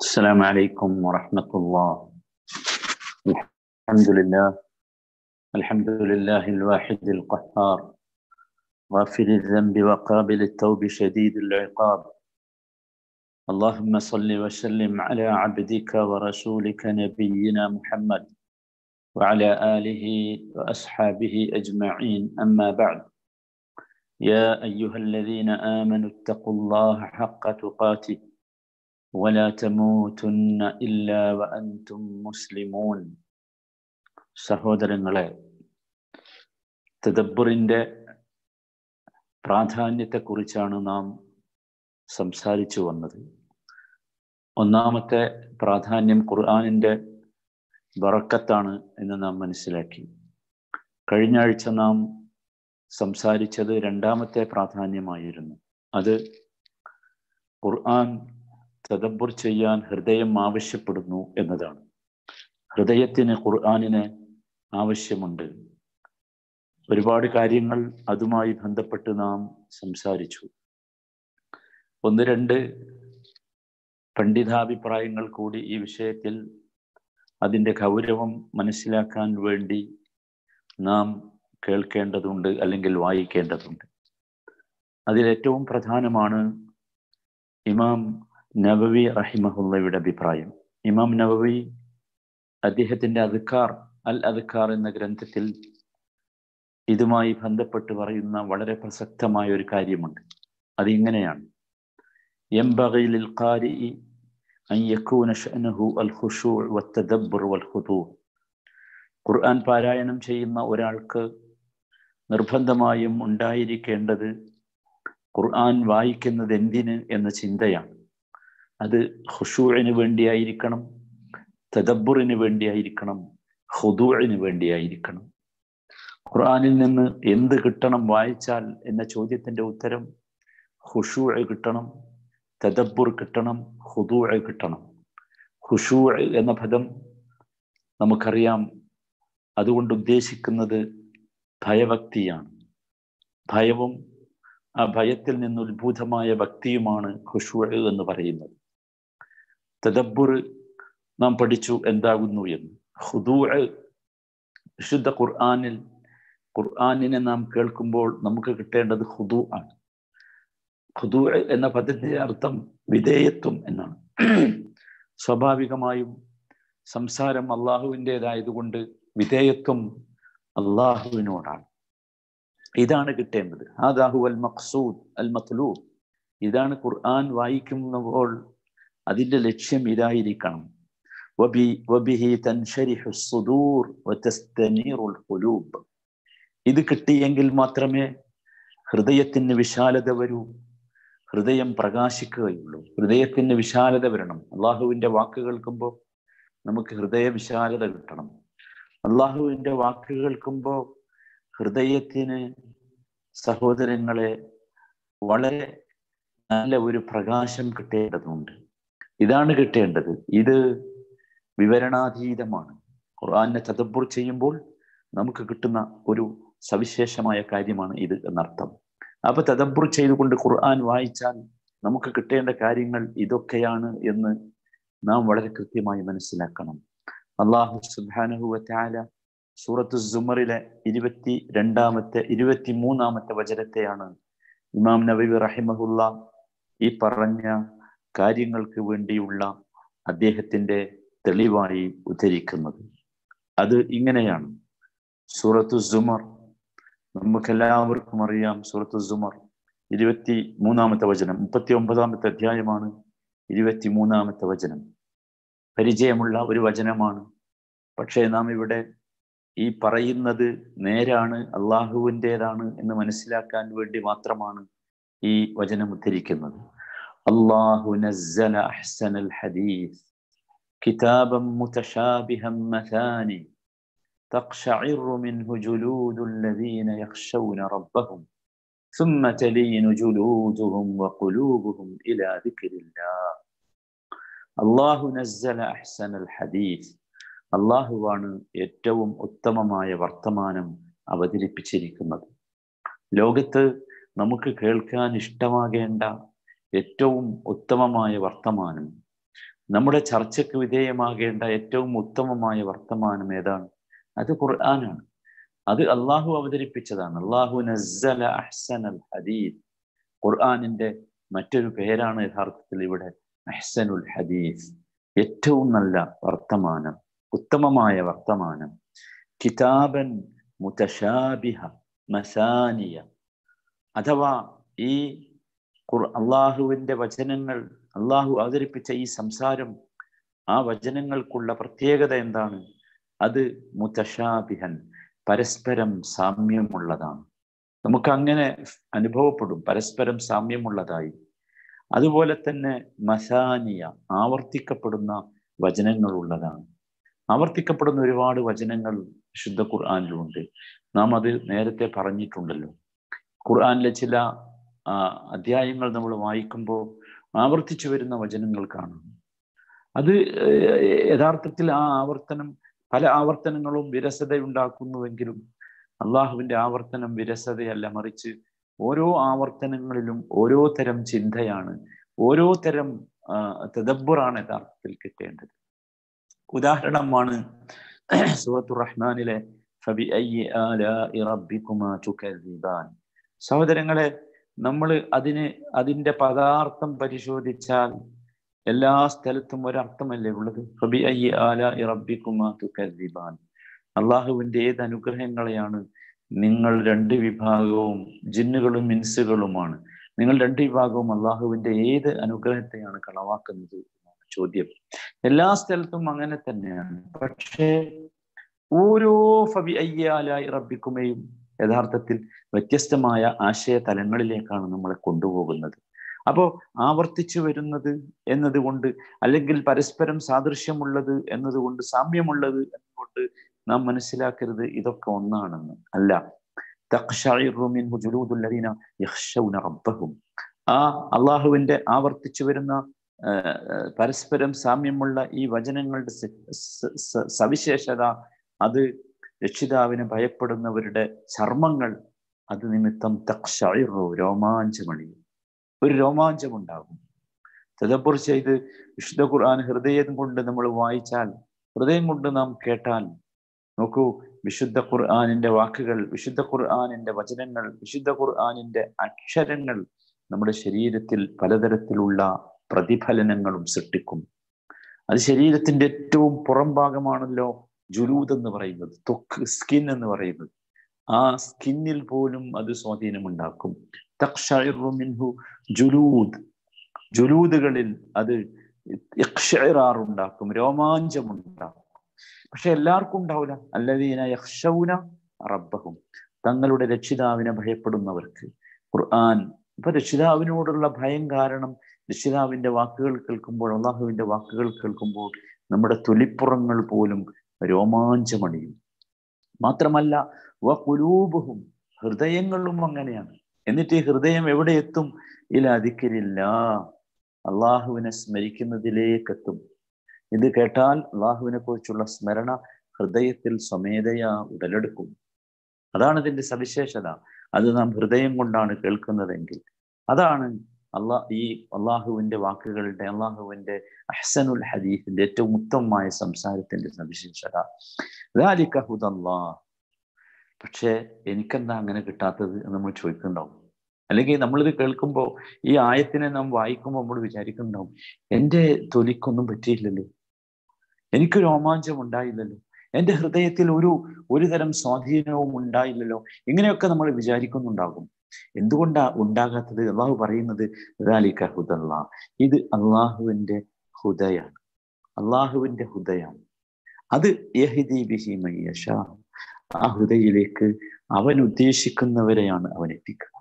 السلام عليكم ورحمة الله الحمد لله الحمد لله الواحد القهار غافل الذنب وقابل التوب شديد العقاب اللهم صل وسلم على عبدك ورسولك نبينا محمد وعلى آله وأصحابه أجمعين أما بعد يا أيها الذين آمنوا اتقوا الله حق تقاته ولا تموتن إلا وأنتم مسلمون സഹോദരങ്ങളെ തെദബ്ബറിൻ്റെ പ്രാധാന്യത്തെക്കുറിച്ചാണ് നാം സംസാരിച്ചു വന്നത് ഒന്നാമത്തെ പ്രാധാന്യം ഖുർആാനിൻ്റെ ബറക്കത്താണ് എന്ന് നാം മനസ്സിലാക്കി കഴിഞ്ഞ ആഴ്ച നാം സംസാരിച്ചത് രണ്ടാമത്തെ പ്രാധാന്യമായിരുന്നു അത് ഖുർആൻ തദബുർ ചെയ്യാൻ ഹൃദയം ആവശ്യപ്പെടുന്നു എന്നതാണ് ഹൃദയത്തിന് ഖുർആാനിന് ആവശ്യമുണ്ട് ഒരുപാട് കാര്യങ്ങൾ അതുമായി ബന്ധപ്പെട്ട് നാം സംസാരിച്ചു ഒന്ന് രണ്ട് പണ്ഡിതാഭിപ്രായങ്ങൾ കൂടി ഈ വിഷയത്തിൽ അതിൻ്റെ ഗൗരവം മനസ്സിലാക്കാൻ വേണ്ടി നാം കേൾക്കേണ്ടതുണ്ട് അല്ലെങ്കിൽ വായിക്കേണ്ടതുണ്ട് അതിലേറ്റവും പ്രധാനമാണ് ഇമാം നബവി റഹിമഹുള്ളയുടെ അഭിപ്രായം ഇമാം നബവി അദ്ദേഹത്തിൻ്റെ അധിക്കാർ അൽ അധിക്കാർ എന്ന ഗ്രന്ഥത്തിൽ ഇതുമായി ബന്ധപ്പെട്ട് പറയുന്ന വളരെ പ്രസക്തമായ ഒരു കാര്യമുണ്ട് അത് ഇങ്ങനെയാണ് ينبغي للقارئ يكون شأنه الخشوع والتدبر ഖുർആൻ പാരായണം ചെയ്യുന്ന ഒരാൾക്ക് നിർബന്ധമായും ഉണ്ടായിരിക്കേണ്ടത് ഖുർആൻ വായിക്കുന്നത് എന്തിന് എന്ന ചിന്തയാണ് അത് ഹുഷൂഴിന് വേണ്ടിയായിരിക്കണം തദബ്ബുറിന് വേണ്ടിയായിരിക്കണം ഹുദൂഴിന് വേണ്ടിയായിരിക്കണം ഖുർആാനിൽ നിന്ന് എന്ത് കിട്ടണം വായിച്ചാൽ എന്ന ചോദ്യത്തിൻ്റെ ഉത്തരം ഹുഷൂ കിട്ടണം തദബ്ബുർ കിട്ടണം ഹുദൂ കിട്ടണം ഹുഷൂ എന്ന പദം നമുക്കറിയാം അതുകൊണ്ട് ഉദ്ദേശിക്കുന്നത് ഭയഭക്തിയാണ് ഭയവും ആ ഭയത്തിൽ നിന്ന് ഉത്ഭുതമായ ഭക്തിയുമാണ് ഹുഷൂ എന്ന് പറയുന്നത് തദബ്ബുർ നാം പഠിച്ചു എന്താകുന്നു എന്ന് ഹുദൂ വിശുദ്ധ ഖുർആാനിൽ ഖുർആാനിനെ നാം കേൾക്കുമ്പോൾ നമുക്ക് കിട്ടേണ്ടത് ഹുദൂ ആണ് ഹുദൂ എന്ന പദത്തിൻ്റെ അർത്ഥം വിധേയത്വം എന്നാണ് സ്വാഭാവികമായും സംസാരം അള്ളാഹുവിൻ്റെതായതുകൊണ്ട് വിധേയത്വം അള്ളാഹുവിനോടാണ് ഇതാണ് കിട്ടേണ്ടത് ആദാഹു അൽ മഖ്സൂദ് അൽ മത്ലൂബ് ഇതാണ് ഖുർആൻ വായിക്കുമ്പോൾ അതിൻ്റെ ലക്ഷ്യം ഇതായിരിക്കണം ഇത് കിട്ടിയെങ്കിൽ മാത്രമേ ഹൃദയത്തിന് വിശാലത വരൂ ഹൃദയം പ്രകാശിക്കുകയുള്ളൂ ഹൃദയത്തിന് വിശാലത വരണം അള്ളാഹുവിൻ്റെ വാക്ക് കേൾക്കുമ്പോൾ നമുക്ക് ഹൃദയ വിശാലത കിട്ടണം അള്ളാഹുവിൻ്റെ വാക്ക് കേൾക്കുമ്പോൾ ഹൃദയത്തിന് സഹോദരങ്ങളെ വളരെ നല്ല ഒരു പ്രകാശം കിട്ടേണ്ടതുണ്ട് ഇതാണ് കിട്ടേണ്ടത് ഇത് വിവരണാതീതമാണ് ഖുർആാനെ ചതുപ്പൂർ ചെയ്യുമ്പോൾ നമുക്ക് കിട്ടുന്ന ഒരു സവിശേഷമായ കാര്യമാണ് ഇത് എന്നർത്ഥം അപ്പൊ തദബ്ബുർ ചെയ്തുകൊണ്ട് ഖുർആൻ വായിച്ചാൽ നമുക്ക് കിട്ടേണ്ട കാര്യങ്ങൾ ഇതൊക്കെയാണ് എന്ന് നാം വളരെ കൃത്യമായി മനസ്സിലാക്കണം അള്ളാഹു സുബാനഹുല സൂറത്ത് സുമറിലെ ഇരുപത്തി രണ്ടാമത്തെ ഇരുപത്തി മൂന്നാമത്തെ വചനത്തെയാണ് ഇമാം നബീബ് റഹിമഹുല്ല ഈ പറഞ്ഞ കാര്യങ്ങൾക്ക് വേണ്ടിയുള്ള അദ്ദേഹത്തിൻ്റെ തെളിവായി ഉദ്ധരിക്കുന്നത് അത് ഇങ്ങനെയാണ് സൂറത്തു സുമർ നമുക്കെല്ലാവർക്കും അറിയാം സൂറത്തു സുമർ ഇരുപത്തി മൂന്നാമത്തെ വചനം മുപ്പത്തി ഒമ്പതാമത്തെ അധ്യായമാണ് ഇരുപത്തി മൂന്നാമത്തെ വചനം പരിചയമുള്ള ഒരു വചനമാണ് പക്ഷേ നാം ഇവിടെ ഈ പറയുന്നത് നേരാണ് അള്ളാഹുവിൻ്റേതാണ് എന്ന് മനസ്സിലാക്കാൻ വേണ്ടി മാത്രമാണ് ഈ വചനം ഉദ്ധരിക്കുന്നത് الله نزل احسن الحديث كتابا متشابها مثاني تقشعر منه جلود الذين يخشون ربهم ثم تلين جلودهم وقلوبهم الى ذكر الله الله نزل احسن الحديث الله وان അള്ളാഹുവാണ് ഏറ്റവും ഉത്തമമായ വർത്തമാനം അവതരിപ്പിച്ചിരിക്കുന്നത് ലോകത്ത് നമുക്ക് കേൾക്കാൻ ഇഷ്ടമാകേണ്ട ഏറ്റവും ഉത്തമമായ വർത്തമാനം നമ്മുടെ ചർച്ചയ്ക്ക് വിധേയമാകേണ്ട ഏറ്റവും ഉത്തമമായ വർത്തമാനം ഏതാണ് അത് ഖുർആനാണ് അത് അള്ളാഹു അവതരിപ്പിച്ചതാണ് അള്ളാഹു നസ്സല അഹ്സനൽ അൽ ഹദീദ് ഖുർആാനിൻ്റെ മറ്റൊരു പേരാണ് യഥാർത്ഥത്തിൽ ഇവിടെ അഹ്സനുൽ ഹദീസ് ഏറ്റവും നല്ല വർത്തമാനം ഉത്തമമായ വർത്തമാനം കിതാബൻ മുതഷാബിഹ മസാനിയ അഥവാ ഈ അള്ളാഹുവിൻ്റെ വചനങ്ങൾ അള്ളാഹു അവതരിപ്പിച്ച ഈ സംസാരം ആ വചനങ്ങൾക്കുള്ള പ്രത്യേകത എന്താണ് അത് മുത്തശാബിഹൻ പരസ്പരം സാമ്യമുള്ളതാണ് നമുക്ക് അങ്ങനെ അനുഭവപ്പെടും പരസ്പരം സാമ്യമുള്ളതായി അതുപോലെ തന്നെ മസാനിയ ആവർത്തിക്കപ്പെടുന്ന വചനങ്ങൾ ഉള്ളതാണ് ആവർത്തിക്കപ്പെടുന്ന ഒരുപാട് വചനങ്ങൾ ശുദ്ധ ഖുർആാനിലുണ്ട് നാം അത് നേരത്തെ പറഞ്ഞിട്ടുണ്ടല്ലോ ഖുർആാനിലെ ചില ആ അധ്യായങ്ങൾ നമ്മൾ വായിക്കുമ്പോൾ ആവർത്തിച്ചു വരുന്ന വചനങ്ങൾ കാണും അത് യഥാർത്ഥത്തിൽ ആ ആവർത്തനം പല ആവർത്തനങ്ങളും വിരസതയുണ്ടാക്കുന്നുവെങ്കിലും അള്ളാഹുവിൻ്റെ ആവർത്തനം വിരസതയല്ല മറിച്ച് ഓരോ ആവർത്തനങ്ങളിലും ഓരോ തരം ചിന്തയാണ് ഓരോ തരം തദബുറാണ് യഥാർത്ഥത്തിൽ കിട്ടേണ്ടത് ഉദാഹരണമാണ് സുഹത്തു റഹ്മാനിലെ സഹോദരങ്ങളെ നമ്മൾ അതിന് അതിൻ്റെ പദാർത്ഥം പരിശോധിച്ചാൽ എല്ലാ സ്ഥലത്തും ഒരർത്ഥമല്ലേ ഉള്ളത് റബി അയ്യ ആല ഇറബി കുമാൻ അള്ളാഹുവിൻ്റെ ഏത് അനുഗ്രഹങ്ങളെയാണ് നിങ്ങൾ രണ്ട് വിഭാഗവും ജിന്നുകളും മിൻസുകളുമാണ് നിങ്ങൾ രണ്ട് വിഭാഗവും അള്ളാഹുവിൻ്റെ ഏത് അനുഗ്രഹത്തെയാണ് കളവാക്കുന്നത് എന്നാണ് ചോദ്യം എല്ലാ സ്ഥലത്തും അങ്ങനെ തന്നെയാണ് പക്ഷേ ഓരോ ഫബി അയ്യാലായി റബ്ബിക്കുമയും യഥാർത്ഥത്തിൽ വ്യത്യസ്തമായ ആശയ തലങ്ങളിലേക്കാണ് നമ്മളെ കൊണ്ടുപോകുന്നത് അപ്പോൾ ആവർത്തിച്ചു വരുന്നത് എന്നതുകൊണ്ട് അല്ലെങ്കിൽ പരസ്പരം സാദൃശ്യമുള്ളത് എന്നതുകൊണ്ട് സാമ്യമുള്ളത് എന്നതുകൊണ്ട് നാം മനസ്സിലാക്കരുത് ഇതൊക്കെ ഒന്നാണെന്ന് അല്ല റബ്ബഹും ആ അള്ളാഹുവിന്റെ ആവർത്തിച്ചു വരുന്ന പരസ്പരം സാമ്യമുള്ള ഈ വചനങ്ങളുടെ സവിശേഷത അത് രക്ഷിതാവിനെ ഭയപ്പെടുന്നവരുടെ ചർമ്മങ്ങൾ അത് നിമിത്തം തക്ഷയു രോമാഞ്ചമണിയും ഒരു രോമാഞ്ചമുണ്ടാകും തദപ്പുർ ചെയ്ത് വിശുദ്ധ ഖുർആൻ ഹൃദയം കൊണ്ട് നമ്മൾ വായിച്ചാൽ ഹൃദയം കൊണ്ട് നാം കേട്ടാൽ നോക്കൂ വിശുദ്ധ ഖുർആാനിൻ്റെ വാക്കുകൾ വിശുദ്ധ ഖുർആാനിൻ്റെ വചനങ്ങൾ വിശുദ്ധ ഖുർആാനിൻ്റെ അക്ഷരങ്ങൾ നമ്മുടെ ശരീരത്തിൽ പലതരത്തിലുള്ള പ്രതിഫലനങ്ങളും സൃഷ്ടിക്കും അത് ശരീരത്തിൻ്റെ ഏറ്റവും പുറം ഭാഗമാണല്ലോ ജുലൂദ് എന്ന് പറയുന്നത് തൊക്ക് സ്കിൻ എന്ന് പറയുന്നത് ആ സ്കിന്നിൽ പോലും അത് സ്വാധീനമുണ്ടാക്കും മിൻഹു ജുലൂദ് ജുലൂദുകളിൽ അത് യക്ഷറാറുണ്ടാക്കും രോമാഞ്ചമുണ്ടാക്കും പക്ഷെ എല്ലാവർക്കും ഉണ്ടാവില്ല അല്ലതീന യക്ഷൗന റബ്ബഹും തങ്ങളുടെ രക്ഷിതാവിനെ ഭയപ്പെടുന്നവർക്ക് ഖുർആൻ ഇപ്പൊ രക്ഷിതാവിനോടുള്ള ഭയം കാരണം രക്ഷിതാവിന്റെ വാക്കുകൾ കേൾക്കുമ്പോൾ അള്ളാഹുവിന്റെ വാക്കുകൾ കേൾക്കുമ്പോൾ നമ്മുടെ തൊലിപ്പുറങ്ങൾ പോലും രോമാഞ്ചമണിയും മാത്രമല്ല വ ഹൃദയങ്ങളും അങ്ങനെയാണ് എന്നിട്ട് ഈ ഹൃദയം എവിടെ എത്തും ഇലധിക്കരില്ല അള്ളാഹുവിനെ സ്മരിക്കുന്നതിലേക്കെത്തും ഇത് കേട്ടാൽ അള്ളാഹുവിനെ കുറിച്ചുള്ള സ്മരണ ഹൃദയത്തിൽ സ്വമേധയാ ഉടലെടുക്കും അതാണ് ഇതിന്റെ സവിശേഷത അത് നാം ഹൃദയം കൊണ്ടാണ് കേൾക്കുന്നതെങ്കിൽ അതാണ് അള്ളാ ഈ അള്ളാഹുവിന്റെ വാക്കുകളുടെ അള്ളാഹുവിന്റെ അഹ്സനുൽ ഹദീഫിന്റെ ഏറ്റവും ഉത്തമമായ സംസാരത്തിൻ്റെ സവിശേഷത ഹുദല്ലാ പക്ഷേ എനിക്കെന്താ അങ്ങനെ കിട്ടാത്തത് എന്ന് നമ്മൾ ചോദിക്കുന്നുണ്ടാവും അല്ലെങ്കിൽ നമ്മളിത് കേൾക്കുമ്പോൾ ഈ ആയത്തിനെ നാം വായിക്കുമ്പോൾ നമ്മൾ വിചാരിക്കുന്നുണ്ടാവും എൻ്റെ തൊലിക്കൊന്നും പറ്റിയില്ലല്ലോ എനിക്ക് രോമാഞ്ചം ഉണ്ടായില്ലല്ലോ എൻ്റെ ഹൃദയത്തിൽ ഒരു ഒരു തരം സ്വാധീനവും ഉണ്ടായില്ലല്ലോ ഇങ്ങനെയൊക്കെ നമ്മൾ വിചാരിക്കുന്നുണ്ടാകും എന്തുകൊണ്ടാണ് ഉണ്ടാകാത്തത് അള്ളാഹു പറയുന്നത് ഹുദല്ലാ ഇത് അള്ളാഹുവിന്റെ ഹുദയാണ് അള്ളാഹുവിന്റെ ഹുദയാണ് അത് യഹിദി ബിഹി മയ്യഷ ആ ഹൃദയിലേക്ക് അവൻ ഉദ്ദേശിക്കുന്നവരെയാണ് അവൻ എത്തിക്കുക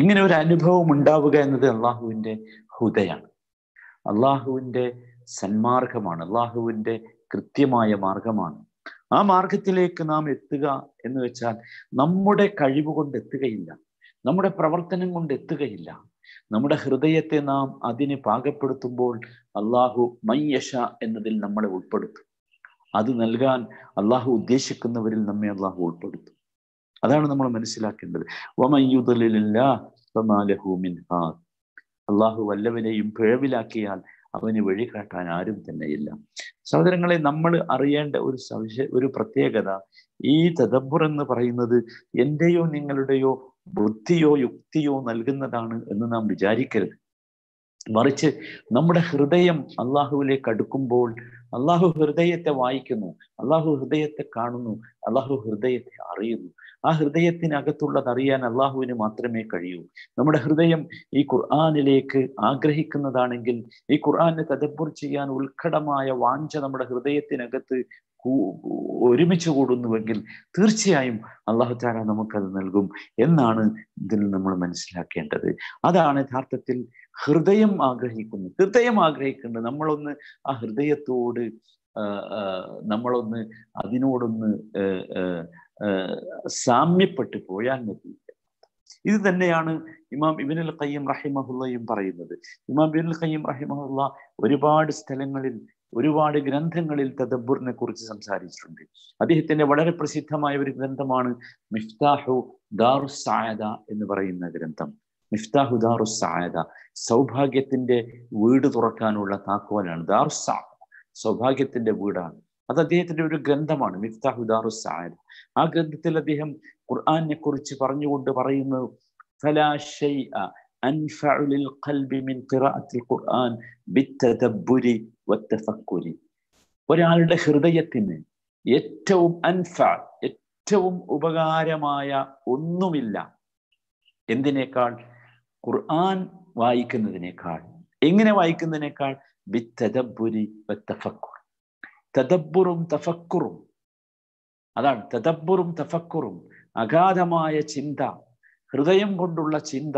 ഇങ്ങനെ ഒരു അനുഭവം ഉണ്ടാവുക എന്നത് അള്ളാഹുവിന്റെ ഹുദയാണ് അള്ളാഹുവിന്റെ സന്മാർഗമാണ് അള്ളാഹുവിന്റെ കൃത്യമായ മാർഗമാണ് ആ മാർഗത്തിലേക്ക് നാം എത്തുക എന്ന് വെച്ചാൽ നമ്മുടെ കഴിവ് കൊണ്ട് എത്തുകയില്ല നമ്മുടെ പ്രവർത്തനം കൊണ്ട് എത്തുകയില്ല നമ്മുടെ ഹൃദയത്തെ നാം അതിനെ പാകപ്പെടുത്തുമ്പോൾ അള്ളാഹു മയ്യഷ എന്നതിൽ നമ്മളെ ഉൾപ്പെടുത്തും അത് നൽകാൻ അള്ളാഹു ഉദ്ദേശിക്കുന്നവരിൽ നമ്മെ അള്ളാഹു ഉൾപ്പെടുത്തും അതാണ് നമ്മൾ മനസ്സിലാക്കേണ്ടത് അള്ളാഹു വല്ലവനെയും പിഴവിലാക്കിയാൽ അവന് വഴി കാട്ടാൻ ആരും തന്നെയില്ല സഹോദരങ്ങളെ നമ്മൾ അറിയേണ്ട ഒരു സവിശ ഒരു പ്രത്യേകത ഈ തദബ്ബർ എന്ന് പറയുന്നത് എൻ്റെയോ നിങ്ങളുടെയോ ബുദ്ധിയോ യുക്തിയോ നൽകുന്നതാണ് എന്ന് നാം വിചാരിക്കരുത് മറിച്ച് നമ്മുടെ ഹൃദയം അള്ളാഹുവിലേക്ക് അടുക്കുമ്പോൾ അള്ളാഹു ഹൃദയത്തെ വായിക്കുന്നു അള്ളാഹു ഹൃദയത്തെ കാണുന്നു അള്ളാഹു ഹൃദയത്തെ അറിയുന്നു ആ ഹൃദയത്തിനകത്തുള്ളത് അറിയാൻ അള്ളാഹുവിന് മാത്രമേ കഴിയൂ നമ്മുടെ ഹൃദയം ഈ ഖുർആാനിലേക്ക് ആഗ്രഹിക്കുന്നതാണെങ്കിൽ ഈ ഖുർആാനെ തദപ്പുർ ചെയ്യാൻ ഉത്കടമായ വാഞ്ച നമ്മുടെ ഹൃദയത്തിനകത്ത് ഒരുമിച്ച് കൂടുന്നുവെങ്കിൽ തീർച്ചയായും അള്ളാഹു താര നമുക്കത് നൽകും എന്നാണ് ഇതിൽ നമ്മൾ മനസ്സിലാക്കേണ്ടത് അതാണ് യഥാർത്ഥത്തിൽ ഹൃദയം ആഗ്രഹിക്കുന്നു ഹൃദയം ആഗ്രഹിക്കുന്നുണ്ട് നമ്മളൊന്ന് ആ ഹൃദയത്തോട് നമ്മളൊന്ന് അതിനോടൊന്ന് സാമ്യപ്പെട്ട് പോയാൽ മതി ഇത് തന്നെയാണ് ഇമാം ഇബിനുൽ ഖയ്യം റഹിമഹുല്ലയും പറയുന്നത് ഇമാം ഇബിനുൽ ഖയ്യം റഹിമഹുല്ല ഒരുപാട് സ്ഥലങ്ങളിൽ ഒരുപാട് ഗ്രന്ഥങ്ങളിൽ തദബുറിനെ കുറിച്ച് സംസാരിച്ചിട്ടുണ്ട് അദ്ദേഹത്തിന്റെ വളരെ പ്രസിദ്ധമായ ഒരു ഗ്രന്ഥമാണ് മിഫ്താഹു ദാറുസായദ എന്ന് പറയുന്ന ഗ്രന്ഥം മിഫ്താഹു ദാറുസായത സൗഭാഗ്യത്തിന്റെ വീട് തുറക്കാനുള്ള താക്കോലാണ് ദാറുസ സൗഭാഗ്യത്തിന്റെ വീടാണ് അത് അദ്ദേഹത്തിന്റെ ഒരു ഗ്രന്ഥമാണ് മിഫ്താഹു ദാറുസായത ആ ഗ്രന്ഥത്തിൽ അദ്ദേഹം ഖുർആാനെ കുറിച്ച് പറഞ്ഞുകൊണ്ട് പറയുന്നു ഒരാളുടെ ഹൃദയത്തിന് ഏറ്റവും അൻഫ ഏറ്റവും ഉപകാരമായ ഒന്നുമില്ല എന്തിനേക്കാൾ ഖുർആൻ വായിക്കുന്നതിനേക്കാൾ എങ്ങനെ വായിക്കുന്നതിനേക്കാൾ വിത്തദബുരി തഫക്കുർ തദബ്ബുറും തഫക്കുറും അതാണ് തദബ്ബുറും തഫക്കുറും അഗാധമായ ചിന്ത ഹൃദയം കൊണ്ടുള്ള ചിന്ത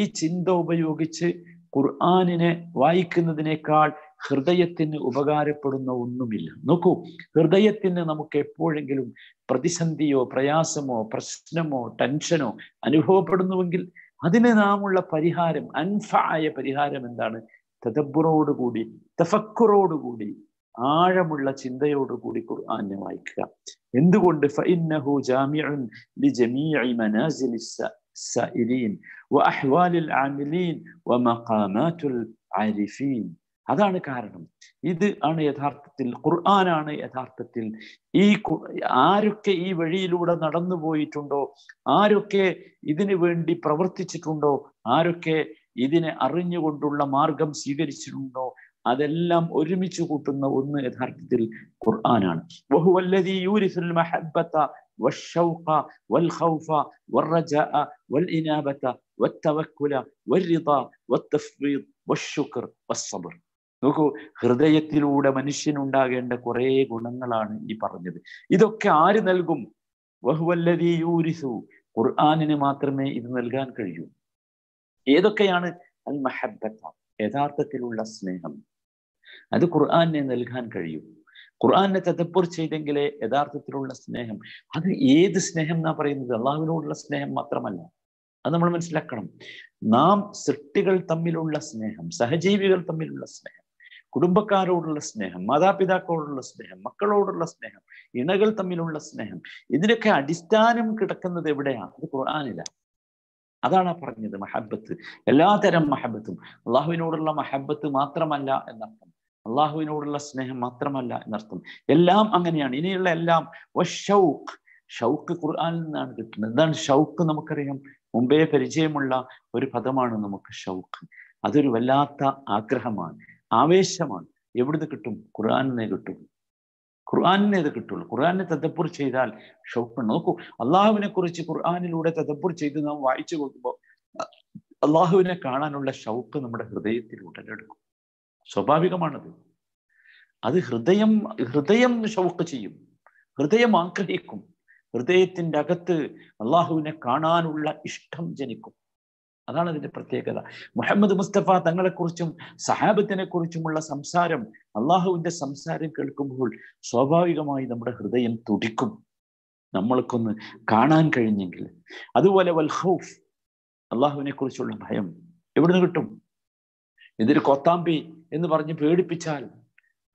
ഈ ചിന്ത ഉപയോഗിച്ച് ഖുർആാനിനെ വായിക്കുന്നതിനേക്കാൾ ഹൃദയത്തിന് ഉപകാരപ്പെടുന്ന ഒന്നുമില്ല നോക്കൂ ഹൃദയത്തിന് നമുക്ക് എപ്പോഴെങ്കിലും പ്രതിസന്ധിയോ പ്രയാസമോ പ്രശ്നമോ ടെൻഷനോ അനുഭവപ്പെടുന്നുവെങ്കിൽ അതിന് നാമുള്ള പരിഹാരം അൻഫായ പരിഹാരം എന്താണ് തദബ്ബറോടുകൂടി തഫക്കുറോടുകൂടി ആഴമുള്ള ചിന്തയോടുകൂടി ഖുർആാനെ വായിക്കുക എന്തുകൊണ്ട് ഫഇന്നഹു ജാമിഉൻ അതാണ് കാരണം ഇത് ആണ് യഥാർത്ഥത്തിൽ ഖുർആനാണ് യഥാർത്ഥത്തിൽ ഈ ആരൊക്കെ ഈ വഴിയിലൂടെ നടന്നു പോയിട്ടുണ്ടോ ആരൊക്കെ ഇതിനു വേണ്ടി പ്രവർത്തിച്ചിട്ടുണ്ടോ ആരൊക്കെ ഇതിനെ അറിഞ്ഞുകൊണ്ടുള്ള മാർഗം സ്വീകരിച്ചിട്ടുണ്ടോ അതെല്ലാം ഒരുമിച്ച് കൂട്ടുന്ന ഒന്ന് യഥാർത്ഥത്തിൽ ഖുർആനാണ് والشوق والخوف والرجاء والإنابة والتوكل والرضا والتفويض والشكر والصبر നോക്കൂ ഹൃദയത്തിലൂടെ മനുഷ്യനുണ്ടാകേണ്ട കുറേ ഗുണങ്ങളാണ് ഈ പറഞ്ഞത് ഇതൊക്കെ ആര് നൽകും വഹുവല്ലതി യൂരിസു ഖുർആാനിന് മാത്രമേ ഇത് നൽകാൻ കഴിയൂ ഏതൊക്കെയാണ് അൽ മഹബത്ത യഥാർത്ഥത്തിലുള്ള സ്നേഹം അത് ഖുർആാനെ നൽകാൻ കഴിയൂ ഖുർആാനെ തതപ്പുർ ചെയ്തെങ്കിലേ യഥാർത്ഥത്തിലുള്ള സ്നേഹം അത് ഏത് സ്നേഹം എന്നാ പറയുന്നത് അള്ളാഹുവിനോടുള്ള സ്നേഹം മാത്രമല്ല അത് നമ്മൾ മനസ്സിലാക്കണം നാം സൃഷ്ടികൾ തമ്മിലുള്ള സ്നേഹം സഹജീവികൾ തമ്മിലുള്ള സ്നേഹം കുടുംബക്കാരോടുള്ള സ്നേഹം മാതാപിതാക്കളോടുള്ള സ്നേഹം മക്കളോടുള്ള സ്നേഹം ഇണകൾ തമ്മിലുള്ള സ്നേഹം ഇതിനൊക്കെ അടിസ്ഥാനം കിടക്കുന്നത് എവിടെയാണ് അത് ഖുർആാനില്ല അതാണ് പറഞ്ഞത് മഹബത്ത് എല്ലാതരം മഹബത്തും അള്ളാഹുവിനോടുള്ള മഹബത്ത് മാത്രമല്ല എന്നർത്ഥം അള്ളാഹുവിനോടുള്ള സ്നേഹം മാത്രമല്ല എന്നർത്ഥം എല്ലാം അങ്ങനെയാണ് ഇനിയുള്ള എല്ലാം ഷൗഖ് ഷൗക്ക് ഖുർആാനിൽ നിന്നാണ് കിട്ടുന്നത് എന്താണ് ഷൗക്ക് നമുക്കറിയാം മുമ്പേ പരിചയമുള്ള ഒരു പദമാണ് നമുക്ക് ഷൗക്ക് അതൊരു വല്ലാത്ത ആഗ്രഹമാണ് ആവേശമാണ് എവിടുന്ന് കിട്ടും ഖുർആാനിനെ കിട്ടും ഖുർആാനിനെ ഇത് കിട്ടുള്ളൂ ഖുർആാനെ തദപ്പുർ ചെയ്താൽ ഷൗക്കാണ് നോക്കൂ അള്ളാഹുവിനെ കുറിച്ച് ഖുർആാനിലൂടെ തദപ്പുർ ചെയ്ത് നാം വായിച്ചു നോക്കുമ്പോൾ അള്ളാഹുവിനെ കാണാനുള്ള ഷൗക്ക് നമ്മുടെ ഹൃദയത്തിൽ ഉടലെടുക്കും സ്വാഭാവികമാണത് അത് ഹൃദയം ഹൃദയം ഷൗക്ക് ചെയ്യും ഹൃദയം ആഗ്രഹിക്കും ഹൃദയത്തിൻ്റെ അകത്ത് അള്ളാഹുവിനെ കാണാനുള്ള ഇഷ്ടം ജനിക്കും അതാണ് അതിന്റെ പ്രത്യേകത മുഹമ്മദ് മുസ്തഫ തങ്ങളെക്കുറിച്ചും സഹാബത്തിനെ കുറിച്ചുമുള്ള സംസാരം അള്ളാഹുവിന്റെ സംസാരം കേൾക്കുമ്പോൾ സ്വാഭാവികമായി നമ്മുടെ ഹൃദയം തുടിക്കും നമ്മൾക്കൊന്ന് കാണാൻ കഴിഞ്ഞെങ്കിൽ അതുപോലെ വൽഹൌഫ് അള്ളാഹുവിനെ കുറിച്ചുള്ള ഭയം എവിടുന്ന് കിട്ടും ഇതൊരു കൊത്താമ്പി എന്ന് പറഞ്ഞ് പേടിപ്പിച്ചാൽ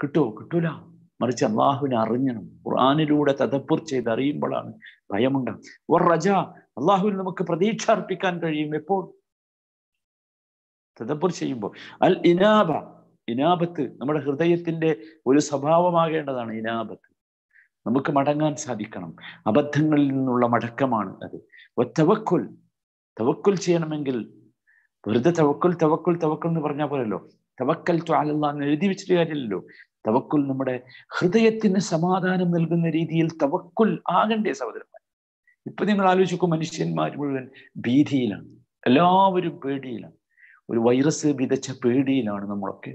കിട്ടുമോ കിട്ടൂല മറിച്ച് അള്ളാഹുവിനെ അറിഞ്ഞണം ഖുർആാനിലൂടെ തദപ്പുർ ചെയ്ത് അറിയുമ്പോഴാണ് ഭയമുണ്ടാകും ഓർ റജ അള്ളാഹുവിന് നമുക്ക് പ്രതീക്ഷ അർപ്പിക്കാൻ കഴിയും എപ്പോൾ തദബുർ ചെയ്യുമ്പോൾ അൽ ഇനാബ ഇനാബത്ത് നമ്മുടെ ഹൃദയത്തിന്റെ ഒരു സ്വഭാവമാകേണ്ടതാണ് ഇനാബത്ത് നമുക്ക് മടങ്ങാൻ സാധിക്കണം അബദ്ധങ്ങളിൽ നിന്നുള്ള മടക്കമാണ് അത് തവക്കുൽ തവക്കുൽ ചെയ്യണമെങ്കിൽ വെറുതെ തവക്കുൽ തവക്കുൽ തവക്കുൽ എന്ന് പറഞ്ഞാൽ പോലല്ലോ തവക്കൽ എന്ന് എഴുതി വെച്ചിട്ട് കാര്യമില്ലല്ലോ തവക്കുൽ നമ്മുടെ ഹൃദയത്തിന് സമാധാനം നൽകുന്ന രീതിയിൽ തവക്കുൽ ആകണ്ടേ സഹോദരന്മാർ ഇപ്പൊ നിങ്ങൾ ആലോചിക്കും മനുഷ്യന്മാർ മുഴുവൻ ഭീതിയിലാണ് എല്ലാവരും പേടിയിലാണ് ഒരു വൈറസ് വിതച്ച പേടിയിലാണ് നമ്മളൊക്കെ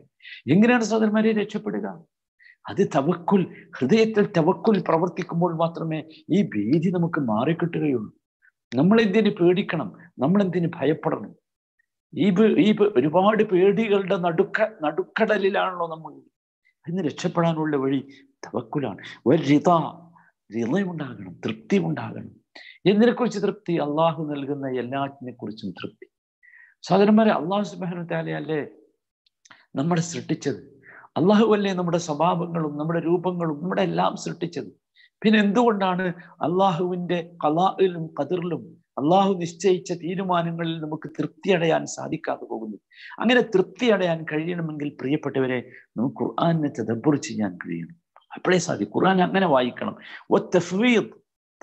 എങ്ങനെയാണ് സഹോദരന്മാരെ രക്ഷപ്പെടുക അത് തവക്കുൽ ഹൃദയത്തിൽ തവക്കുൽ പ്രവർത്തിക്കുമ്പോൾ മാത്രമേ ഈ ഭീതി നമുക്ക് മാറിക്കിട്ടുകയുള്ളൂ നമ്മളെന്തിനു പേടിക്കണം നമ്മളെന്തിനു ഭയപ്പെടണം ഈ ഈ ഒരുപാട് പേടികളുടെ നടുക്ക നടുക്കടലിലാണല്ലോ നമ്മൾ അതിന് രക്ഷപ്പെടാനുള്ള വഴി തവക്കുലാണ് ഒരു രിത റിതയുണ്ടാകണം തൃപ്തി ഉണ്ടാകണം എന്തിനെക്കുറിച്ച് തൃപ്തി അള്ളാഹു നൽകുന്ന എല്ലാറ്റിനെ കുറിച്ചും തൃപ്തി സഹോദരന്മാരെ അള്ളാഹു സുബാനു താലയല്ലേ നമ്മളെ സൃഷ്ടിച്ചത് അല്ലേ നമ്മുടെ സ്വഭാവങ്ങളും നമ്മുടെ രൂപങ്ങളും നമ്മുടെ എല്ലാം സൃഷ്ടിച്ചത് പിന്നെ എന്തുകൊണ്ടാണ് അള്ളാഹുവിന്റെ കലായിലും കതിറിലും അള്ളാഹു നിശ്ചയിച്ച തീരുമാനങ്ങളിൽ നമുക്ക് തൃപ്തിയടയാൻ സാധിക്കാതെ പോകുന്നു അങ്ങനെ തൃപ്തിയടയാൻ കഴിയണമെങ്കിൽ പ്രിയപ്പെട്ടവരെ നമുക്ക് ഖുർആാനെ തെതബുറി ചെയ്യാൻ കഴിയണം അപ്പോഴേ സാധിക്കും ഖുർആൻ അങ്ങനെ വായിക്കണം ഒ തഫ്വീദ്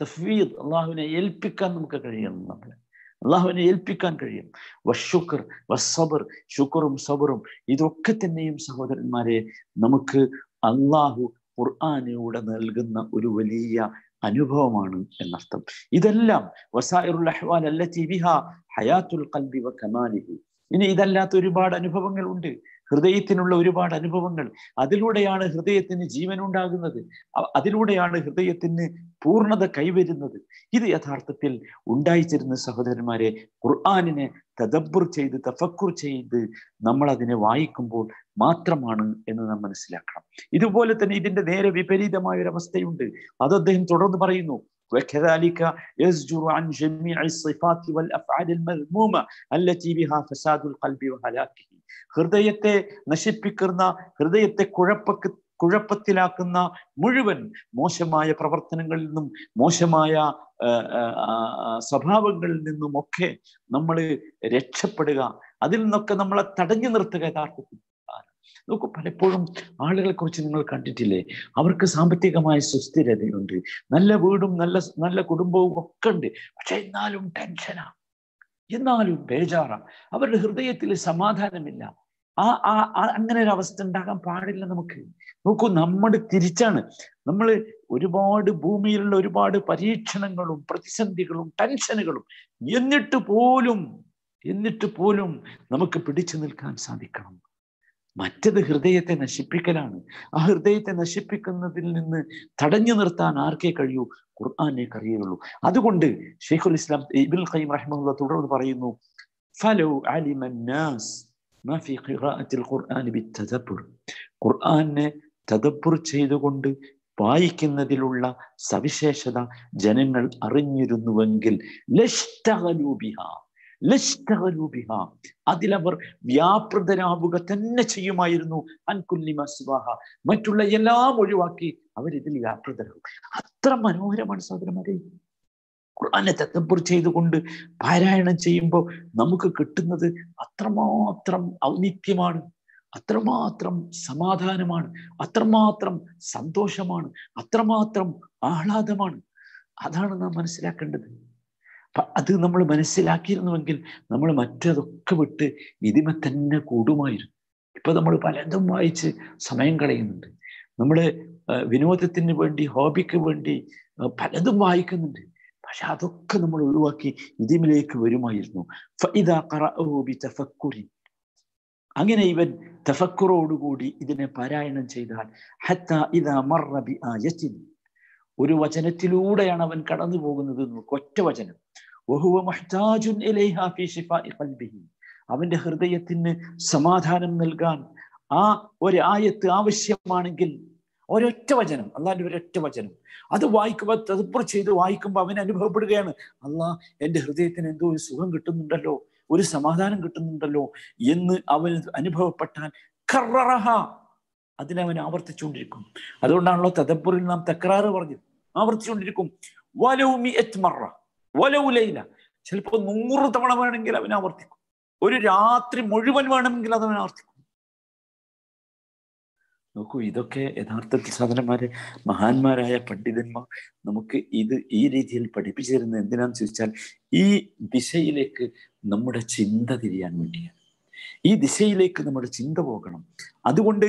തഫ്വീദ് അള്ളാഹുവിനെ ഏൽപ്പിക്കാൻ നമുക്ക് കഴിയണം നമ്മളെ അള്ളാഹുവിനെ ഏൽപ്പിക്കാൻ കഴിയും വഷുക്കർ വസബർ ശുക്കറും സബറും ഇതൊക്കെ തന്നെയും സഹോദരന്മാരെ നമുക്ക് അള്ളാഹു ഖുർആാനിലൂടെ നൽകുന്ന ഒരു വലിയ അനുഭവമാണ് എന്നർത്ഥം ഇതെല്ലാം വസായിറുൽ അല്ല ഹയാത്തുൽ കൽബി വ ഇനി ഇതല്ലാത്ത ഒരുപാട് അനുഭവങ്ങൾ ഉണ്ട് ഹൃദയത്തിനുള്ള ഒരുപാട് അനുഭവങ്ങൾ അതിലൂടെയാണ് ഹൃദയത്തിന് ജീവൻ ഉണ്ടാകുന്നത് അതിലൂടെയാണ് ഹൃദയത്തിന് പൂർണ്ണത കൈവരുന്നത് ഇത് യഥാർത്ഥത്തിൽ ഉണ്ടായിച്ചിരുന്ന സഹോദരന്മാരെ ഖുർആാനിനെ തദബ്ബുർ ചെയ്ത് തഫക്കുർ ചെയ്ത് നമ്മൾ അതിനെ വായിക്കുമ്പോൾ മാത്രമാണ് എന്ന് നാം മനസ്സിലാക്കണം ഇതുപോലെ തന്നെ ഇതിന്റെ നേരെ വിപരീതമായ ഒരു അവസ്ഥയുണ്ട് അത് അദ്ദേഹം തുടർന്ന് പറയുന്നു وكذلك التي بها فساد القلب وهلاكه ഹൃദയത്തെ നശിപ്പിക്കുന്ന ഹൃദയത്തെ കുഴപ്പ കുഴപ്പത്തിലാക്കുന്ന മുഴുവൻ മോശമായ പ്രവർത്തനങ്ങളിൽ നിന്നും മോശമായ സ്വഭാവങ്ങളിൽ നിന്നും ഒക്കെ നമ്മൾ രക്ഷപ്പെടുക അതിൽ നിന്നൊക്കെ നമ്മളെ തടഞ്ഞു നിർത്തുക യഥാർത്ഥത്തിൽ നോക്കൂ പലപ്പോഴും ആളുകളെ കുറിച്ച് നിങ്ങൾ കണ്ടിട്ടില്ലേ അവർക്ക് സാമ്പത്തികമായ സുസ്ഥിരതയുണ്ട് നല്ല വീടും നല്ല നല്ല കുടുംബവും ഒക്കെ ഉണ്ട് പക്ഷെ എന്നാലും ടെൻഷനാണ് എന്നാലും ബേജാറാണ് അവരുടെ ഹൃദയത്തിൽ സമാധാനമില്ല ആ ആ അങ്ങനെ ഒരു അവസ്ഥ ഉണ്ടാകാൻ പാടില്ല നമുക്ക് നോക്കൂ നമ്മുടെ തിരിച്ചാണ് നമ്മൾ ഒരുപാട് ഭൂമിയിലുള്ള ഒരുപാട് പരീക്ഷണങ്ങളും പ്രതിസന്ധികളും ടെൻഷനുകളും എന്നിട്ട് പോലും എന്നിട്ട് പോലും നമുക്ക് പിടിച്ചു നിൽക്കാൻ സാധിക്കണം മറ്റത് ഹൃദയത്തെ നശിപ്പിക്കലാണ് ആ ഹൃദയത്തെ നശിപ്പിക്കുന്നതിൽ നിന്ന് തടഞ്ഞു നിർത്താൻ ആർക്കേ കഴിയൂ ഖുർആാനിലേക്ക് അറിയുകയുള്ളൂ അതുകൊണ്ട് ഷെയ്ഖുൽ ഇസ്ലാം ഇബിൻ ഖൈം റഹ്മുള്ള തുടർന്ന് പറയുന്നു ഫലോ അലിമന്നാസ് ഖുർആാനെ തദപ്പുർ ചെയ്തുകൊണ്ട് വായിക്കുന്നതിലുള്ള സവിശേഷത ജനങ്ങൾ അറിഞ്ഞിരുന്നുവെങ്കിൽ ലഷ്തഹലൂബിഹ ലിസ്തഹലൂബിഹ അതിലവർ വ്യാപൃതരാവുക തന്നെ ചെയ്യുമായിരുന്നു അൻകുല്ലിമ സിവാഹ മറ്റുള്ള എല്ലാം ഒഴിവാക്കി അവരിതിൽ വ്യാപൃതരാകും അത്ര മനോഹരമാണ് സഹോദരന്മാരെ ഖുർആാനെ തത്തപ്പുർ ചെയ്തുകൊണ്ട് പാരായണം ചെയ്യുമ്പോൾ നമുക്ക് കിട്ടുന്നത് അത്രമാത്രം ഔന്നിത്യമാണ് അത്രമാത്രം സമാധാനമാണ് അത്രമാത്രം സന്തോഷമാണ് അത്രമാത്രം ആഹ്ലാദമാണ് അതാണ് നാം മനസ്സിലാക്കേണ്ടത് അത് നമ്മൾ മനസ്സിലാക്കിയിരുന്നുവെങ്കിൽ നമ്മൾ മറ്റതൊക്കെ വിട്ട് വിധിമ തന്നെ കൂടുമായിരുന്നു ഇപ്പൊ നമ്മൾ പലതും വായിച്ച് സമയം കളയുന്നുണ്ട് നമ്മൾ വിനോദത്തിന് വേണ്ടി ഹോബിക്ക് വേണ്ടി പലതും വായിക്കുന്നുണ്ട് പക്ഷെ അതൊക്കെ നമ്മൾ ഒഴിവാക്കി ഇതിമിലേക്ക് വരുമായിരുന്നു അങ്ങനെ ഇവൻ തഫക്കുറോടുകൂടി ഇതിനെ പാരായണം ചെയ്താൽ ഒരു വചനത്തിലൂടെയാണ് അവൻ കടന്നു പോകുന്നത് ഒറ്റ വചനം വഹുവ ഷിഫാഇ ഖൽബിഹി അവന്റെ ഹൃദയത്തിന് സമാധാനം നൽകാൻ ആ ഒരു ആയത്ത് ആവശ്യമാണെങ്കിൽ ഒരൊറ്റ വചനം അള്ളാന്റെ ഒരൊറ്റ വചനം അത് വായിക്കുമ്പോൾ തതുപ്പർ ചെയ്ത് വായിക്കുമ്പോൾ അവൻ അനുഭവപ്പെടുകയാണ് അള്ളാഹ് എൻ്റെ ഹൃദയത്തിന് എന്തോ ഒരു സുഖം കിട്ടുന്നുണ്ടല്ലോ ഒരു സമാധാനം കിട്ടുന്നുണ്ടല്ലോ എന്ന് അവൻ അനുഭവപ്പെട്ടാൽ കറഹ അതിനവൻ ആവർത്തിച്ചുകൊണ്ടിരിക്കും അതുകൊണ്ടാണല്ലോ തദപ്പുറിൽ നാം തക്രാറ് പറഞ്ഞു ആവർത്തിച്ചുകൊണ്ടിരിക്കും വലൗമി എത്മറ വലവുലയില്ല ചിലപ്പോൾ നൂറ് തവണ വേണമെങ്കിൽ അവൻ ആവർത്തിക്കും ഒരു രാത്രി മുഴുവൻ വേണമെങ്കിൽ അത് അവൻ ആവർത്തിക്കും നോക്കൂ ഇതൊക്കെ യഥാർത്ഥത്തിൽ സാധനന്മാരെ മഹാന്മാരായ പണ്ഡിതന്മാർ നമുക്ക് ഇത് ഈ രീതിയിൽ പഠിപ്പിച്ചു തരുന്നത് എന്തിനാന്ന് ചോദിച്ചാൽ ഈ ദിശയിലേക്ക് നമ്മുടെ ചിന്ത തിരിയാൻ വേണ്ടിയാണ് ഈ ദിശയിലേക്ക് നമ്മുടെ ചിന്ത പോകണം അതുകൊണ്ട്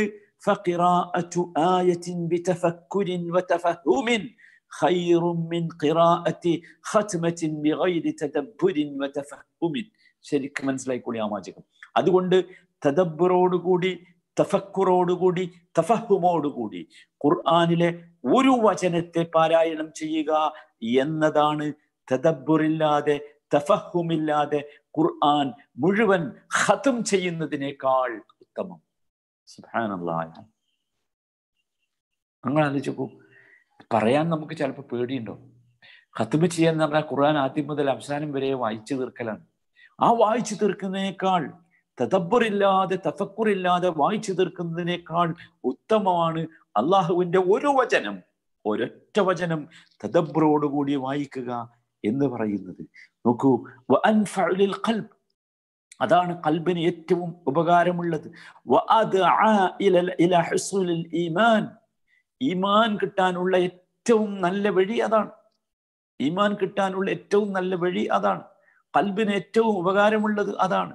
خير من قراءة ختمة بغير تدبر وتفهم ശരിക്കും മനസ്സിലായിക്കോളി ആ വാചകം അതുകൊണ്ട് തദബ്ബറോടുകൂടി തഫക്കുറോടുകൂടി തഫഹുമോടുകൂടി ഖുർആാനിലെ ഒരു വചനത്തെ പാരായണം ചെയ്യുക എന്നതാണ് തദബ്ബുറില്ലാതെ തഫഹുമില്ലാതെ ഖുർആൻ മുഴുവൻ ഹതം ചെയ്യുന്നതിനേക്കാൾ ഉത്തമം സുഹാനുള്ള അങ്ങനെ ആലോചിക്കൂ പറയാൻ നമുക്ക് ചിലപ്പോൾ പേടിയുണ്ടോ ചെയ്യാൻ ചെയ്യാന്ന് പറഞ്ഞാൽ ഖുർആൻ ആദ്യം മുതൽ അവസാനം വരെ വായിച്ചു തീർക്കലാണ് ആ വായിച്ചു തീർക്കുന്നതിനേക്കാൾ തദബ്ബറില്ലാതെ തഫക്കുറില്ലാതെ വായിച്ചു തീർക്കുന്നതിനേക്കാൾ ഉത്തമമാണ് അള്ളാഹുവിന്റെ ഒരു വചനം ഒരൊറ്റ വചനം തദബ്ബറോടുകൂടി വായിക്കുക എന്ന് പറയുന്നത് നോക്കൂ ഖൽബ് അതാണ് കൽബിന് ഏറ്റവും ഉപകാരമുള്ളത് ഈമാൻ കിട്ടാനുള്ള ഏറ്റവും നല്ല വഴി അതാണ് ഈമാൻ കിട്ടാനുള്ള ഏറ്റവും നല്ല വഴി അതാണ് കൽബിന് ഏറ്റവും ഉപകാരമുള്ളത് അതാണ്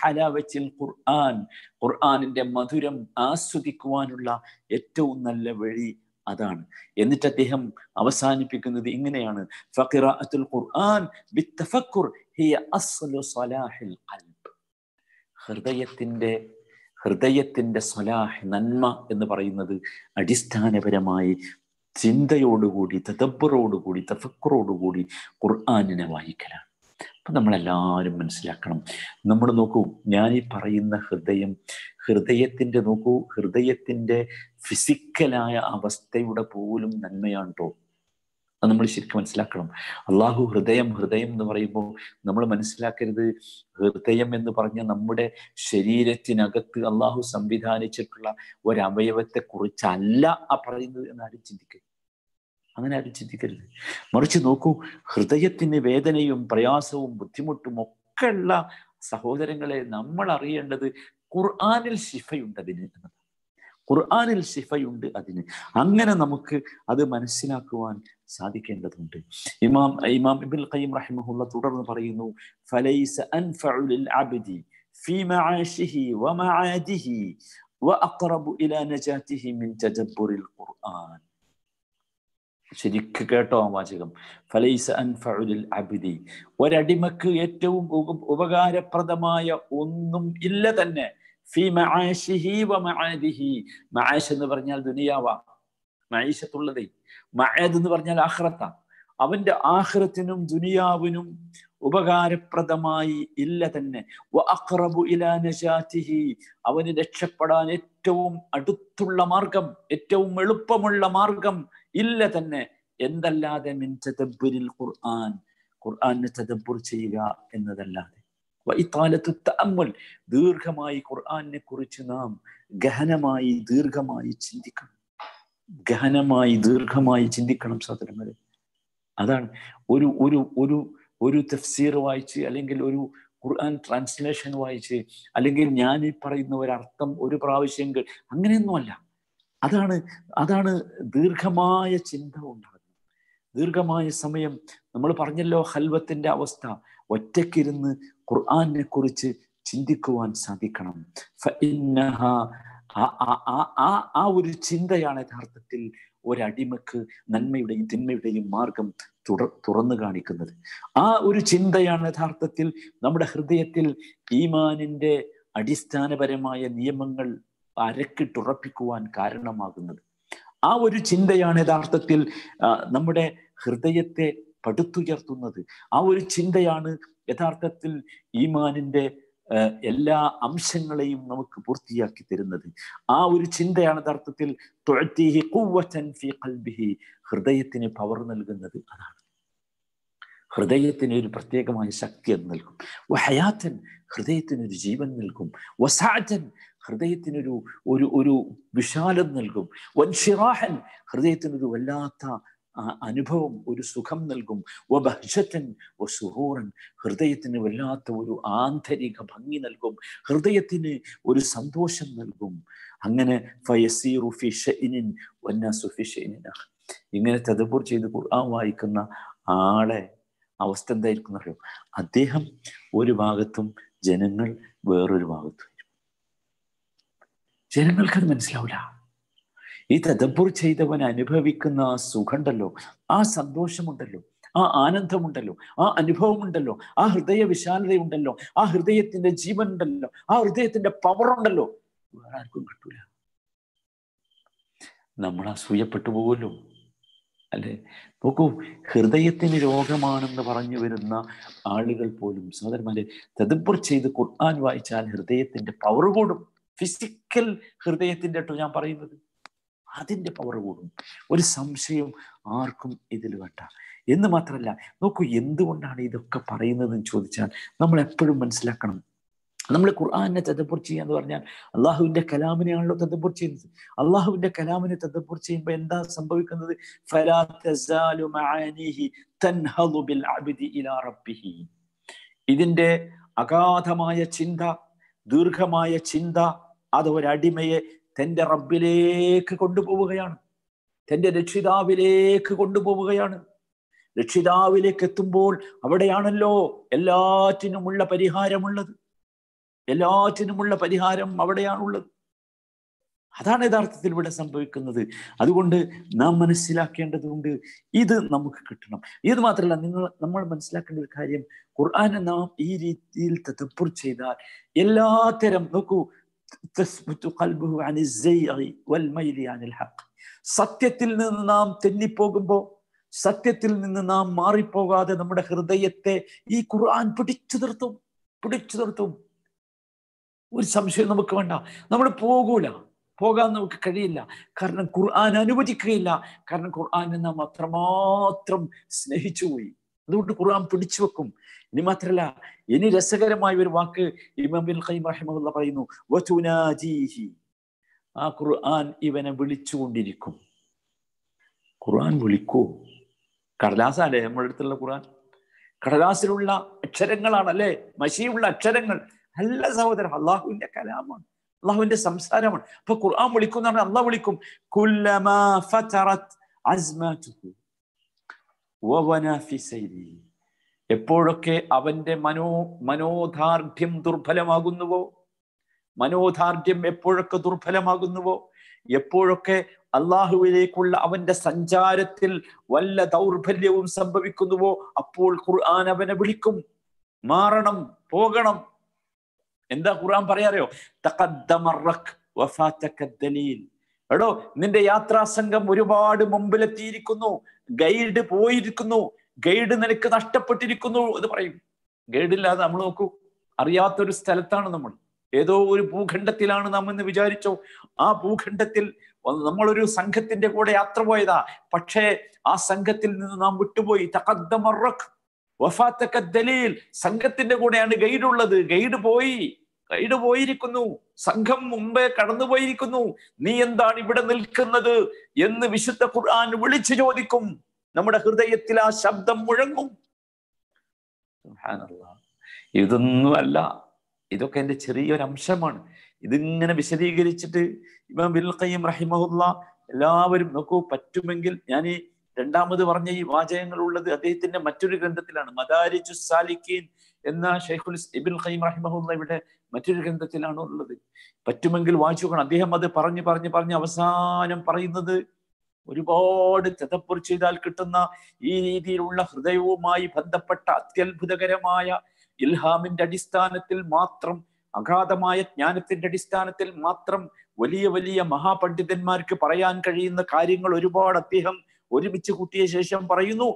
ഹലാവച്ചിൽ ഖുർആൻ ഖുർആാനിന്റെ മധുരം ആസ്വദിക്കുവാനുള്ള ഏറ്റവും നല്ല വഴി അതാണ് എന്നിട്ട് അദ്ദേഹം അവസാനിപ്പിക്കുന്നത് ഇങ്ങനെയാണ് ഖുർആൻ ഹിയ അസ്ലു സലാഹിൽ ഹൃദയത്തിന്റെ ഹൃദയത്തിൻ്റെ സ്വലാഹ് നന്മ എന്ന് പറയുന്നത് അടിസ്ഥാനപരമായി ചിന്തയോടുകൂടി തദബറോടുകൂടി തഫക്കറോടുകൂടി ഖുർആാനിനെ വായിക്കലാണ് അപ്പം നമ്മളെല്ലാവരും മനസ്സിലാക്കണം നമ്മൾ നോക്കൂ ഞാൻ ഈ പറയുന്ന ഹൃദയം ഹൃദയത്തിൻ്റെ നോക്കൂ ഹൃദയത്തിൻ്റെ ഫിസിക്കലായ അവസ്ഥയുടെ പോലും നന്മയാണ് കേട്ടോ അത് നമ്മൾ ശരിക്കും മനസ്സിലാക്കണം അള്ളാഹു ഹൃദയം ഹൃദയം എന്ന് പറയുമ്പോൾ നമ്മൾ മനസ്സിലാക്കരുത് ഹൃദയം എന്ന് പറഞ്ഞ നമ്മുടെ ശരീരത്തിനകത്ത് അള്ളാഹു സംവിധാനിച്ചിട്ടുള്ള ഒരവയവത്തെ കുറിച്ചല്ല ആ പറയുന്നത് എന്ന് ആരും ചിന്തിക്കരുത് അങ്ങനെ ആരും ചിന്തിക്കരുത് മറിച്ച് നോക്കൂ ഹൃദയത്തിന് വേദനയും പ്രയാസവും ബുദ്ധിമുട്ടും ഒക്കെ ഉള്ള സഹോദരങ്ങളെ നമ്മൾ അറിയേണ്ടത് ഖുർആാനിൽ ശിഫയുണ്ട് അതിന് ഖുർആാനിൽ ശിഫയുണ്ട് അതിന് അങ്ങനെ നമുക്ക് അത് മനസ്സിലാക്കുവാൻ സാധിക്കേണ്ടതുണ്ട് ഇമാം ഇമാം ഇബിൻ ഖയ്യിം റഹിമഹുള്ള തുടർന്ന് പറയുന്നു ഫലൈസ അൻഫഉ ലിൽ അബ്ദി ഫീ മആശിഹി വമആദിഹി വഅഖറബു ഇലാ നജാതിഹി മിൻ തദബ്ബുറിൽ ഖുർആൻ ശരിക്ക് കേട്ടോ വാചകം ഫലൈസ അൻഫഉലിൽ അബ്ദി ഒരടിമക്ക് ഏറ്റവും ഉപകാരപ്രദമായ ഒന്നും ഇല്ല തന്നെ ഫീ മആശിഹി വമആദിഹി മആശ് എന്ന് പറഞ്ഞാൽ ദുനിയാവാം മൈശത്തുള്ളതേ മഴത് എന്ന് പറഞ്ഞാൽ ആഹ്റത്ത അവന്റെ ആഹ്റത്തിനും ദുനിയാവിനും ഉപകാരപ്രദമായി ഇല്ല തന്നെ അവന് രക്ഷപ്പെടാൻ ഏറ്റവും അടുത്തുള്ള മാർഗം ഏറ്റവും എളുപ്പമുള്ള മാർഗം ഇല്ല തന്നെ എന്തല്ലാതെ മിൻ തദബ്ബുരിൽ ഖുർആൻ ഖുർആനെ തദബ്ബുർ ചെയ്യുക എന്നതല്ലാതെ ദീർഘമായി ഖുർആനെ കുറിച്ച് നാം ഗഹനമായി ദീർഘമായി ചിന്തിക്കണം ഗഹനമായി ദീർഘമായി ചിന്തിക്കണം സഹോദരങ്ങളെ അതാണ് ഒരു ഒരു ഒരു ഒരു തഫ്സീർ വായിച്ച് അല്ലെങ്കിൽ ഒരു ഖുർആൻ ട്രാൻസ്ലേഷൻ വായിച്ച് അല്ലെങ്കിൽ ഞാൻ ഈ പറയുന്ന ഒരർത്ഥം ഒരു പ്രാവശ്യം അങ്ങനെയൊന്നുമല്ല അതാണ് അതാണ് ദീർഘമായ ചിന്ത ഉണ്ടാകുന്നത് ദീർഘമായ സമയം നമ്മൾ പറഞ്ഞല്ലോ ഹൽവത്തിൻ്റെ അവസ്ഥ ഒറ്റയ്ക്കിരുന്ന് ഖുർആാനെ കുറിച്ച് ചിന്തിക്കുവാൻ സാധിക്കണം ആ ആ ഒരു ചിന്തയാണ് യഥാർത്ഥത്തിൽ ഒരടിമക്ക് നന്മയുടെയും തിന്മയുടെയും മാർഗം തുറ തുറന്നു കാണിക്കുന്നത് ആ ഒരു ചിന്തയാണ് യഥാർത്ഥത്തിൽ നമ്മുടെ ഹൃദയത്തിൽ ഈമാനിൻ്റെ അടിസ്ഥാനപരമായ നിയമങ്ങൾ അരക്കിട്ടുറപ്പിക്കുവാൻ കാരണമാകുന്നത് ആ ഒരു ചിന്തയാണ് യഥാർത്ഥത്തിൽ നമ്മുടെ ഹൃദയത്തെ പടുത്തുയർത്തുന്നത് ആ ഒരു ചിന്തയാണ് യഥാർത്ഥത്തിൽ ഈമാനിൻ്റെ എല്ലാ അംശങ്ങളെയും നമുക്ക് പൂർത്തിയാക്കി തരുന്നത് ആ ഒരു ചിന്തയാണ് യഥാർത്ഥത്തിൽ ഹൃദയത്തിന് പവർ നൽകുന്നത് അതാണ് ഹൃദയത്തിന് ഒരു പ്രത്യേകമായ ശക്തി അത് നൽകും ഹയാത്തൻ ഹൃദയത്തിനൊരു ജീവൻ നൽകും വസാജൻ ഹൃദയത്തിനൊരു ഒരു ഒരു വിശാലം നൽകും വൻഷിറാഹൻ ഹൃദയത്തിനൊരു വല്ലാത്ത ആ അനുഭവം ഒരു സുഖം നൽകും വബഹ്ജത്തൻ സുഹൂറൻ ഹൃദയത്തിന് വല്ലാത്ത ഒരു ആന്തരിക ഭംഗി നൽകും ഹൃദയത്തിന് ഒരു സന്തോഷം നൽകും അങ്ങനെ ഇങ്ങനെ തദപൂർ ചെയ്ത് ഖുർആൻ വായിക്കുന്ന ആളെ അവസ്ഥ എന്തായിരിക്കും എന്നറിയോ അദ്ദേഹം ഒരു ഭാഗത്തും ജനങ്ങൾ വേറൊരു ഭാഗത്തും ജനങ്ങൾക്കത് മനസ്സിലാവില്ല ഈ തദബുർ ചെയ്തവൻ അനുഭവിക്കുന്ന ആ സുഖമുണ്ടല്ലോ ആ സന്തോഷമുണ്ടല്ലോ ആ ആനന്ദമുണ്ടല്ലോ ആ അനുഭവമുണ്ടല്ലോ ആ ഹൃദയ വിശാലതയുണ്ടല്ലോ ആ ഹൃദയത്തിന്റെ ജീവൻ ഉണ്ടല്ലോ ആ ഹൃദയത്തിന്റെ പവർ ഉണ്ടല്ലോ വേറെ ആർക്കും കിട്ടൂല നമ്മൾ അസൂയപ്പെട്ടു പോകുമല്ലോ അല്ലെ നോക്കൂ ഹൃദയത്തിന് രോഗമാണെന്ന് പറഞ്ഞു വരുന്ന ആളുകൾ പോലും സഹോദരന്മാര് തെതുപ്പർ ചെയ്ത് ഖുർആൻ വായിച്ചാൽ ഹൃദയത്തിന്റെ പവർ കൂടും ഫിസിക്കൽ ഹൃദയത്തിൻ്റെ ഞാൻ പറയുന്നത് അതിൻ്റെ പവർ കൂടും ഒരു സംശയം ആർക്കും ഇതിൽ വേണ്ട എന്ന് മാത്രമല്ല നോക്കൂ എന്തുകൊണ്ടാണ് ഇതൊക്കെ പറയുന്നതെന്ന് ചോദിച്ചാൽ നമ്മൾ എപ്പോഴും മനസ്സിലാക്കണം നമ്മൾ ഖുർആാനെ തദ്ദപ്പൂർ ചെയ്യാന്ന് എന്ന് പറഞ്ഞാൽ അള്ളാഹുവിന്റെ കലാമിനെയാണല്ലോ തദ്ദപ്പൂർ ചെയ്യുന്നത് അള്ളാഹുവിന്റെ കലാമിനെ തദ്ദപ്പൂർ ചെയ്യുമ്പോൾ എന്താ സംഭവിക്കുന്നത് ഇതിന്റെ അഗാധമായ ചിന്ത ദീർഘമായ ചിന്ത അത് ഒരടിമയെ തൻ്റെ റബ്ബിലേക്ക് കൊണ്ടുപോവുകയാണ് തൻ്റെ രക്ഷിതാവിലേക്ക് കൊണ്ടുപോവുകയാണ് രക്ഷിതാവിലേക്ക് എത്തുമ്പോൾ അവിടെയാണല്ലോ എല്ലാറ്റിനുമുള്ള പരിഹാരമുള്ളത് എല്ലാറ്റിനുമുള്ള പരിഹാരം അവിടെയാണുള്ളത് അതാണ് യഥാർത്ഥത്തിൽ ഇവിടെ സംഭവിക്കുന്നത് അതുകൊണ്ട് നാം മനസ്സിലാക്കേണ്ടതുണ്ട് ഇത് നമുക്ക് കിട്ടണം ഇത് മാത്രമല്ല നിങ്ങൾ നമ്മൾ മനസ്സിലാക്കേണ്ട ഒരു കാര്യം ഖുർആാനെ നാം ഈ രീതിയിൽ തെപ്പുർ ചെയ്താൽ എല്ലാത്തരം നോക്കൂ തസ്ബുത്തു കൽബുഹു അനി സെയ്റി വൽ മൈലി അനിൽ ഹഖ് സത്യത്തിൽ നിന്ന് നാം തെന്നിപ്പോകുമ്പോൾ സത്യത്തിൽ നിന്ന് നാം മാറിപ്പോകാതെ നമ്മുടെ ഹൃദയത്തെ ഈ ഖുർആൻ പിടിച്ചു നിർത്തും പിടിച്ചു നിർത്തും ഒരു സംശയം നമുക്ക് വേണ്ട നമ്മൾ പോകൂല പോകാൻ നമുക്ക് കഴിയില്ല കാരണം ഖുർആൻ അനുവദിക്കുകയില്ല കാരണം ഖുർആനെ നാം അത്രമാത്രം സ്നേഹിച്ചുപോയി അതുകൊണ്ട് ഖുർആൻ പിടിച്ചു വെക്കും ഇനി മാത്രല്ല ഇനി രസകരമായ ഒരു വാക്ക് ഇമാം ബിൻ ഖൈം പറയുന്നു വചുനാജീഹി ആ ഖുർആൻ ഇവനെ വിളിച്ചുകൊണ്ടിരിക്കും ഖുർആൻ വിളിക്കൂ കടലാസല്ലേ നമ്മുടെ അടുത്തുള്ള ഖുർആൻ കടലാസിലുള്ള അക്ഷരങ്ങളാണല്ലേ മഷിയുള്ള അക്ഷരങ്ങൾ അല്ല സഹോദരൻ അള്ളാഹുവിന്റെ കലാമാണ് അള്ളാഹുവിന്റെ സംസാരമാണ് അപ്പൊ ഖുർആൻ വിളിക്കും എന്ന് പറഞ്ഞാൽ അള്ളാഹ് വിളിക്കും എപ്പോഴൊക്കെ അവന്റെ മനോ മനോധാർഢ്യം ദുർബലമാകുന്നുവോ മനോധാർഢ്യം എപ്പോഴൊക്കെ ദുർബലമാകുന്നുവോ എപ്പോഴൊക്കെ അള്ളാഹുവിലേക്കുള്ള അവന്റെ സഞ്ചാരത്തിൽ വല്ല ദൗർബല്യവും സംഭവിക്കുന്നുവോ അപ്പോൾ ഖുർആൻ അവനെ വിളിക്കും മാറണം പോകണം എന്താ ഖുർആൻ പറയാറിയോ തഖദ്ദമ വഫാതക ദലീൽ എടോ നിന്റെ യാത്രാസംഘം ഒരുപാട് മുമ്പിലെത്തിയിരിക്കുന്നു ഗൈഡ് പോയിരിക്കുന്നു ഗൈഡ് നിനക്ക് നഷ്ടപ്പെട്ടിരിക്കുന്നു എന്ന് പറയും ഗൈഡ് ഇല്ലാതെ നമ്മൾ നോക്കൂ അറിയാത്തൊരു സ്ഥലത്താണ് നമ്മൾ ഏതോ ഒരു ഭൂഖണ്ഡത്തിലാണ് നാം എന്ന് വിചാരിച്ചോ ആ ഭൂഖണ്ഡത്തിൽ നമ്മളൊരു സംഘത്തിന്റെ കൂടെ യാത്ര പോയതാ പക്ഷേ ആ സംഘത്തിൽ നിന്ന് നാം വിട്ടുപോയി തകദ്ദമറഖ് വഫാത്തക്കൽ സംഘത്തിന്റെ കൂടെയാണ് ഗൈഡ് ഉള്ളത് ഗൈഡ് പോയി സൈഡ് പോയിരിക്കുന്നു സംഘം മുമ്പേ കടന്നു പോയിരിക്കുന്നു നീ എന്താണ് ഇവിടെ നിൽക്കുന്നത് എന്ന് വിശുദ്ധ ഖുർആൻ വിളിച്ചു ചോദിക്കും നമ്മുടെ ഹൃദയത്തിൽ ആ ശബ്ദം മുഴങ്ങും അല്ല ഇതൊക്കെ എൻ്റെ ചെറിയൊരു അംശമാണ് ഇതിങ്ങനെ വിശദീകരിച്ചിട്ട് ഇമാം ബിൽ ഖയ്യം റഹിമഹുല്ല എല്ലാവരും നോക്കൂ പറ്റുമെങ്കിൽ ഞാൻ ഈ രണ്ടാമത് പറഞ്ഞ ഈ വാചകങ്ങൾ ഉള്ളത് അദ്ദേഹത്തിന്റെ മറ്റൊരു ഗ്രന്ഥത്തിലാണ് മദാരിജു സാലിക്കീൻ എന്ന ഷെയ്ഖുൽ ഇബിൻ ഖൈം റഹിമഹുല്ല ഇവിടെ മറ്റൊരു ഗ്രന്ഥത്തിലാണ് ഉള്ളത് പറ്റുമെങ്കിൽ വായിച്ചു നോക്കണം അദ്ദേഹം അത് പറഞ്ഞു പറഞ്ഞു പറഞ്ഞ് അവസാനം പറയുന്നത് ഒരുപാട് തെതപ്പുർ ചെയ്താൽ കിട്ടുന്ന ഈ രീതിയിലുള്ള ഹൃദയവുമായി ബന്ധപ്പെട്ട അത്യത്ഭുതകരമായ ഇൽഹാമിന്റെ അടിസ്ഥാനത്തിൽ മാത്രം അഗാധമായ ജ്ഞാനത്തിന്റെ അടിസ്ഥാനത്തിൽ മാത്രം വലിയ വലിയ മഹാപണ്ഡിതന്മാർക്ക് പറയാൻ കഴിയുന്ന കാര്യങ്ങൾ ഒരുപാട് അദ്ദേഹം ഒരുമിച്ച് കൂട്ടിയ ശേഷം പറയുന്നു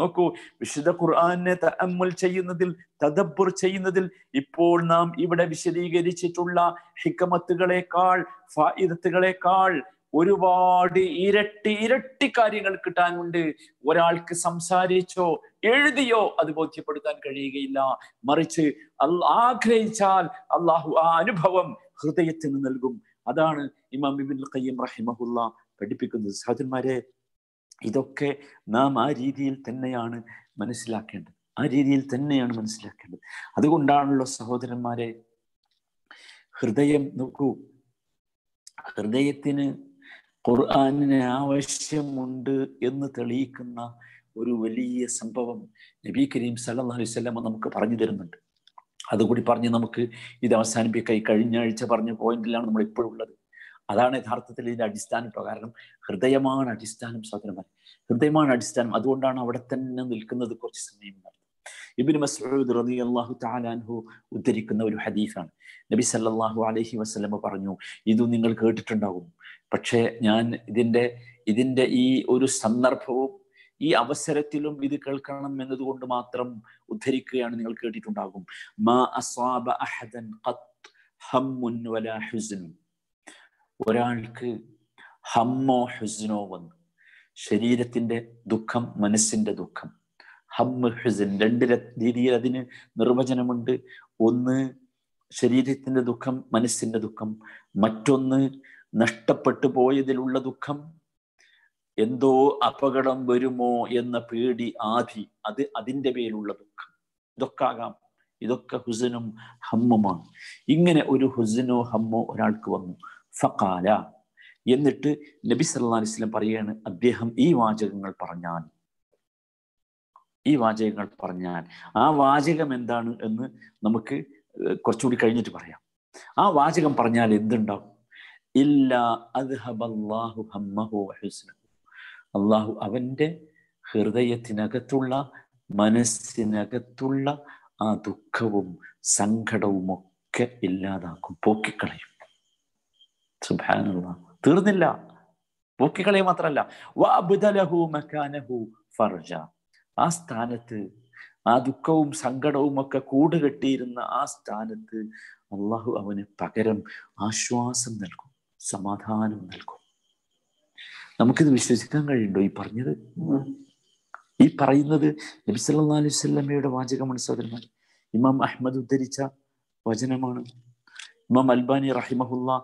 നോക്കൂ വിശുദ്ധ ഖുർആാനെ തഅമ്മുൽ ചെയ്യുന്നതിൽ തദബ്ബുർ ചെയ്യുന്നതിൽ ഇപ്പോൾ നാം ഇവിടെ വിശദീകരിച്ചിട്ടുള്ള ഹിക്കമത്തുകളെക്കാൾ ഫായിദത്തുകളെക്കാൾ ഒരുപാട് ഇരട്ടി ഇരട്ടി കാര്യങ്ങൾ കിട്ടാനുണ്ട് ഒരാൾക്ക് സംസാരിച്ചോ എഴുതിയോ അത് ബോധ്യപ്പെടുത്താൻ കഴിയുകയില്ല മറിച്ച് ആഗ്രഹിച്ചാൽ അള്ളാഹു ആ അനുഭവം ഹൃദയത്തിന് നൽകും അതാണ് ഇമാം ഇബിൻ ഖയ്യം റഹിമഹുല്ല പഠിപ്പിക്കുന്നത് സഹോദരന്മാരെ ഇതൊക്കെ നാം ആ രീതിയിൽ തന്നെയാണ് മനസ്സിലാക്കേണ്ടത് ആ രീതിയിൽ തന്നെയാണ് മനസ്സിലാക്കേണ്ടത് അതുകൊണ്ടാണല്ലോ സഹോദരന്മാരെ ഹൃദയം നോക്കൂ ഹൃദയത്തിന് ഖുർആാനിന് ആവശ്യമുണ്ട് എന്ന് തെളിയിക്കുന്ന ഒരു വലിയ സംഭവം നബി കരീം സല്ലാ അലൈവല്ലം നമുക്ക് പറഞ്ഞു തരുന്നുണ്ട് അതുകൂടി പറഞ്ഞ് നമുക്ക് ഇത് അവസാനിപ്പിക്കാൻ കഴിഞ്ഞ ആഴ്ച പറഞ്ഞ പോയിന്റിലാണ് നമ്മൾ ഇപ്പോഴുള്ളത് അതാണ് യഥാർത്ഥത്തിൽ ഇതിൻ്റെ അടിസ്ഥാന പ്രകാരം കാരണം ഹൃദയമാണ് അടിസ്ഥാനം സാധനമായി ഹൃദയമാണ് അടിസ്ഥാനം അതുകൊണ്ടാണ് അവിടെ തന്നെ നിൽക്കുന്നത് കുറച്ച് സമയം ഇബിന് മസൂദ് റബി അള്ളാഹു താലാൻഹു ഉദ്ധരിക്കുന്ന ഒരു ഹദീഫാണ് നബി സല്ലാഹു അലഹി വസ്ലമ പറഞ്ഞു ഇത് നിങ്ങൾ കേട്ടിട്ടുണ്ടാകും പക്ഷേ ഞാൻ ഇതിൻ്റെ ഇതിൻ്റെ ഈ ഒരു സന്ദർഭവും ഈ അവസരത്തിലും ഇത് കേൾക്കണം എന്നതുകൊണ്ട് മാത്രം ഉദ്ധരിക്കുകയാണ് നിങ്ങൾ കേട്ടിട്ടുണ്ടാകും മാ അസ്വാബ അഹദൻ ഹമ്മുൻ ഒരാൾക്ക് ഹമ്മോ ഹുസ്നോ വന്ന് ശരീരത്തിന്റെ ദുഃഖം മനസ്സിന്റെ ദുഃഖം ഹമ്മ് ഹുസിൻ രണ്ട് രീതിയിൽ അതിന് നിർവചനമുണ്ട് ഒന്ന് ശരീരത്തിന്റെ ദുഃഖം മനസ്സിന്റെ ദുഃഖം മറ്റൊന്ന് നഷ്ടപ്പെട്ടു പോയതിലുള്ള ദുഃഖം എന്തോ അപകടം വരുമോ എന്ന പേടി ആധി അത് അതിൻ്റെ പേരിലുള്ള ദുഃഖം ഇതൊക്കാകാം ഇതൊക്കെ ഹുസനും ഹമ്മുമാണ് ഇങ്ങനെ ഒരു ഹുസനോ ഹമ്മോ ഒരാൾക്ക് വന്നു ഫക്കാല എന്നിട്ട് നബി സല്ലാ വസ്ലം പറയാണ് അദ്ദേഹം ഈ വാചകങ്ങൾ പറഞ്ഞാൽ ഈ വാചകങ്ങൾ പറഞ്ഞാൽ ആ വാചകം എന്താണ് എന്ന് നമുക്ക് കുറച്ചുകൂടി കഴിഞ്ഞിട്ട് പറയാം ആ വാചകം പറഞ്ഞാൽ എന്തുണ്ടാവും അള്ളാഹു അവൻ്റെ ഹൃദയത്തിനകത്തുള്ള മനസ്സിനകത്തുള്ള ആ ദുഃഖവും സങ്കടവും ഒക്കെ ഇല്ലാതാക്കും പോക്കിക്കളയും സുഭാന തീർന്നില്ല പോക്കിക്കളയും മാത്രമല്ല വാബുദലഹു മക്കാനഹു ഫർജ ആ സ്ഥാനത്ത് ആ ദുഃഖവും സങ്കടവും ഒക്കെ കൂടുകെട്ടിയിരുന്ന ആ സ്ഥാനത്ത് അള്ളാഹു അവന് പകരം ആശ്വാസം നൽകും സമാധാനം നൽകും നമുക്കിത് വിശ്വസിക്കാൻ കഴിയുണ്ടോ ഈ പറഞ്ഞത് ഈ പറയുന്നത് നബി സല്ലാ അലൈഹി വാചകമാണ് സഹോദരന്മാർ ഇമാം അഹമ്മദ് ഉദ്ധരിച്ച വചനമാണ് ഇമാം അൽബാനി റഹിമഹുല്ല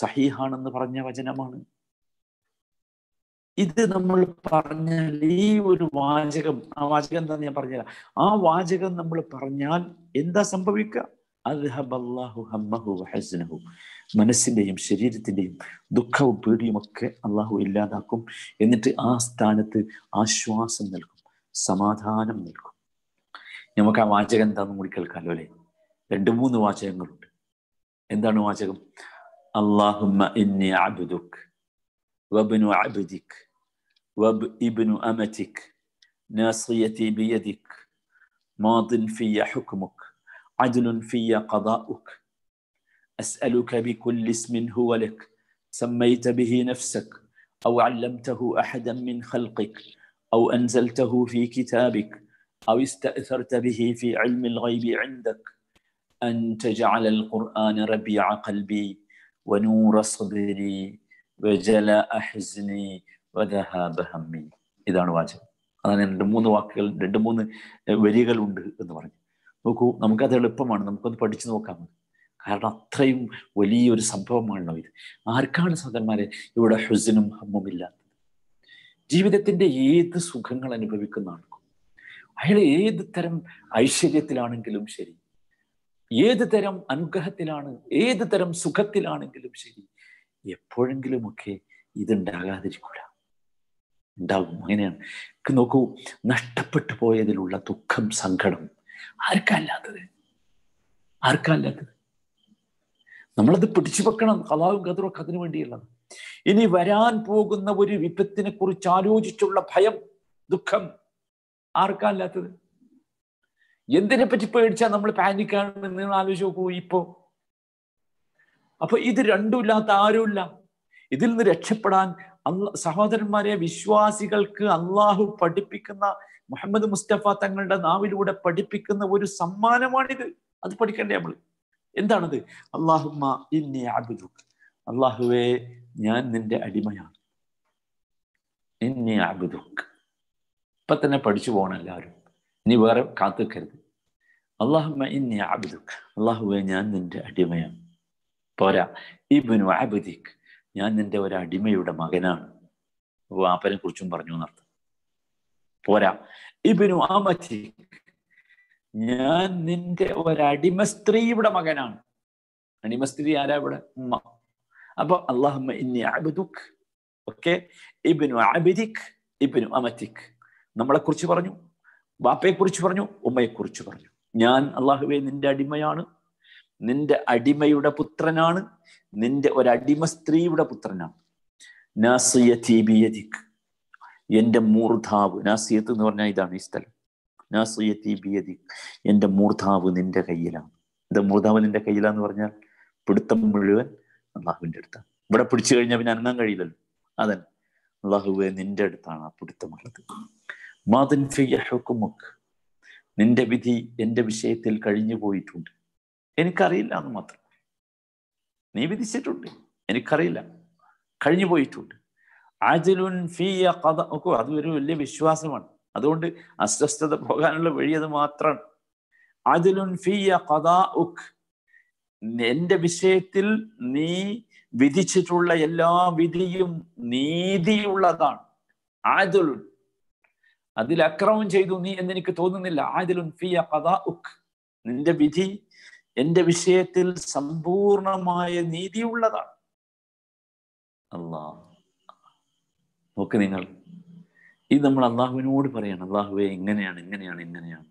സഹീഹാണെന്ന് പറഞ്ഞ വചനമാണ് ഇത് നമ്മൾ പറഞ്ഞാൽ ഈ ഒരു വാചകം ആ വാചകം എന്താണെന്ന് ഞാൻ പറഞ്ഞുതരാം ആ വാചകം നമ്മൾ പറഞ്ഞാൽ എന്താ സംഭവിക്കുക മനസ്സിൻ്റെയും ശരീരത്തിൻ്റെയും ദുഃഖവും പേടിയും ഒക്കെ അള്ളാഹു ഇല്ലാതാക്കും എന്നിട്ട് ആ സ്ഥാനത്ത് ആശ്വാസം നൽകും സമാധാനം നൽകും നമുക്ക് ആ വാചകം എന്താണെന്ന് കൂടി കേൾക്കാമല്ലോ അല്ലേ രണ്ട് മൂന്ന് വാചകങ്ങളുണ്ട് എന്താണ് വാചകം അള്ളാഹുമ്മ ഇന്നി അബുദുക് വബ്നു അബുദിക് വബ് ഇബ്നു അമതിക് നാസിയതി ബിയദിക് മാദിൻ اسالك بكل اسم هو لك سميت به نفسك او علمته احدا من خلقك او انزلته في كتابك او استاثرت به في علم الغيب عندك ان تجعل القران ربيع قلبي ونور صدري وجلاء حزني وذهاب همي اذا വാചകം അതാണ് രണ്ട് മൂന്ന് വാക്കുകൾ രണ്ട് മൂന്ന് വരികളുണ്ട് എന്ന് പറഞ്ഞു നോക്കൂ നമുക്കത് എളുപ്പമാണ് നമുക്കത് പഠിച്ചു നോക്കാം കാരണം അത്രയും വലിയൊരു സംഭവമാണല്ലോ ഇത് ആർക്കാണ് സഹോദരന്മാരെ ഇവിടെ ഹുസിനും ഹമ്മും ഇല്ലാത്തത് ജീവിതത്തിൻ്റെ ഏത് സുഖങ്ങൾ അനുഭവിക്കുന്ന ആൾക്കും അയാൾ ഏത് തരം ഐശ്വര്യത്തിലാണെങ്കിലും ശരി ഏത് തരം അനുഗ്രഹത്തിലാണ് ഏത് തരം സുഖത്തിലാണെങ്കിലും ശരി എപ്പോഴെങ്കിലുമൊക്കെ ഇതുണ്ടാകാതിരിക്കൂല ഉണ്ടാകും അങ്ങനെയാണ് നോക്കൂ നഷ്ടപ്പെട്ടു പോയതിലുള്ള ദുഃഖം സങ്കടം ആർക്കല്ലാത്തത് ആർക്കല്ലാത്തത് നമ്മളത് പിടിച്ചു വെക്കണം കലാവും കതിറൊക്കെ അതിനു വേണ്ടിയുള്ളത് ഇനി വരാൻ പോകുന്ന ഒരു വിപത്തിനെ കുറിച്ച് ആലോചിച്ചുള്ള ഭയം ദുഃഖം ആർക്കല്ലാത്തത് എന്തിനെ പറ്റി പേടിച്ചാൽ നമ്മൾ പാനിക്കാണ് നിങ്ങൾ ആലോചിച്ച് നോക്കൂ ഇപ്പോ അപ്പൊ ഇത് രണ്ടും ഇല്ലാത്ത ആരുമില്ല ഇതിൽ നിന്ന് രക്ഷപ്പെടാൻ അല്ല സഹോദരന്മാരെ വിശ്വാസികൾക്ക് അള്ളാഹു പഠിപ്പിക്കുന്ന മുഹമ്മദ് മുസ്തഫ തങ്ങളുടെ നാവിലൂടെ പഠിപ്പിക്കുന്ന ഒരു സമ്മാനമാണിത് അത് പഠിക്കണ്ടേ നമ്മൾ എന്താണത് അള്ളാഹുമ്മ ഇന്നി അബുദുക്ക് അള്ളാഹുവേ ഞാൻ നിന്റെ അടിമയാണ് ഇന്നി അബുദുക്ക് ഇപ്പൊ തന്നെ പഠിച്ചു പോകണം എല്ലാവരും ഇനി വേറെ കാത്തുക്കരുത് അള്ളാഹുമ്മ ഇന്നി അബുദുക്ക് അള്ളാഹുവേ ഞാൻ നിന്റെ അടിമയാണ് പോരാ ഇബിനു അബുദിക്ക് ഞാൻ നിന്റെ ഒരു അടിമയുടെ മകനാണ് അപ്പോൾ ആപ്പനെ കുറിച്ചും പറഞ്ഞു എന്നർത്ഥം പോരാ ഇബിനു അമതിക്ക് ഞാൻ നിന്റെ ഒരടിമ സ്ത്രീയുടെ മകനാണ് അടിമ സ്ത്രീ ആരാ ഇവിടെ ഉമ്മ അപ്പൊ അള്ളാഹമ്മ ഇന്നി അബുദുഖ് ഓക്കെ ഇബിനു അബിദിഖ് ഇബിനു അമത്തിഖ് നമ്മളെ കുറിച്ച് പറഞ്ഞു ബാപ്പയെ കുറിച്ച് പറഞ്ഞു ഉമ്മയെ കുറിച്ച് പറഞ്ഞു ഞാൻ അള്ളാഹുബെ നിന്റെ അടിമയാണ് നിന്റെ അടിമയുടെ പുത്രനാണ് നിന്റെ ഒരടിമ സ്ത്രീയുടെ പുത്രനാണ് നാസിയ എന്റെ മൂർധാവ് നാസിയത്ത് എന്ന് പറഞ്ഞാൽ ഇതാണ് ഈ സ്ഥലം നാസുയത്തി ബിയതി എൻ്റെ മൂർധാവ് നിന്റെ കയ്യിലാണ് എൻ്റെ മൂർധാവ് നിന്റെ കയ്യിലാന്ന് പറഞ്ഞാൽ പിടുത്തം മുഴുവൻ അള്ളാഹുവിൻ്റെ അടുത്താണ് ഇവിടെ പിടിച്ചു കഴിഞ്ഞാൽ പിന്നെ അനങ്ങാൻ കഴിയില്ലല്ലോ അതെ അള്ളാഹുവെ നിന്റെ അടുത്താണ് ആ പിടുത്തമുള്ളത് മാതൻ ഫിയഹുക്കുമുക്ക് നിന്റെ വിധി എൻ്റെ വിഷയത്തിൽ കഴിഞ്ഞു പോയിട്ടുണ്ട് എനിക്കറിയില്ല എന്ന് മാത്രം നീ വിധിച്ചിട്ടുണ്ട് എനിക്കറിയില്ല കഴിഞ്ഞു പോയിട്ടുണ്ട് ആജലുൻ ഫിയ കഥ അത് വലിയ വിശ്വാസമാണ് അതുകൊണ്ട് അസ്വസ്ഥത പോകാനുള്ള വഴി അത് മാത്രമാണ് അതിലുൻ ഫിയ കഥാ ഉഖ് എന്റെ വിഷയത്തിൽ നീ വിധിച്ചിട്ടുള്ള എല്ലാ വിധിയും നീതിയുള്ളതാണ് ആദുലുൻ അതിൽ അക്രമം ചെയ്തു നീ എന്നെനിക്ക് തോന്നുന്നില്ല ആദിലുൻ ഫിയ കഥാ ഉഖ് നിന്റെ വിധി എന്റെ വിഷയത്തിൽ സമ്പൂർണമായ നീതിയുള്ളതാണ് അല്ലാഹ് നോക്ക് നിങ്ങൾ ഇത് നമ്മൾ അള്ളാഹുവിനോട് പറയാണ് അള്ളാഹുവെ എങ്ങനെയാണ് എങ്ങനെയാണ് എങ്ങനെയാണ്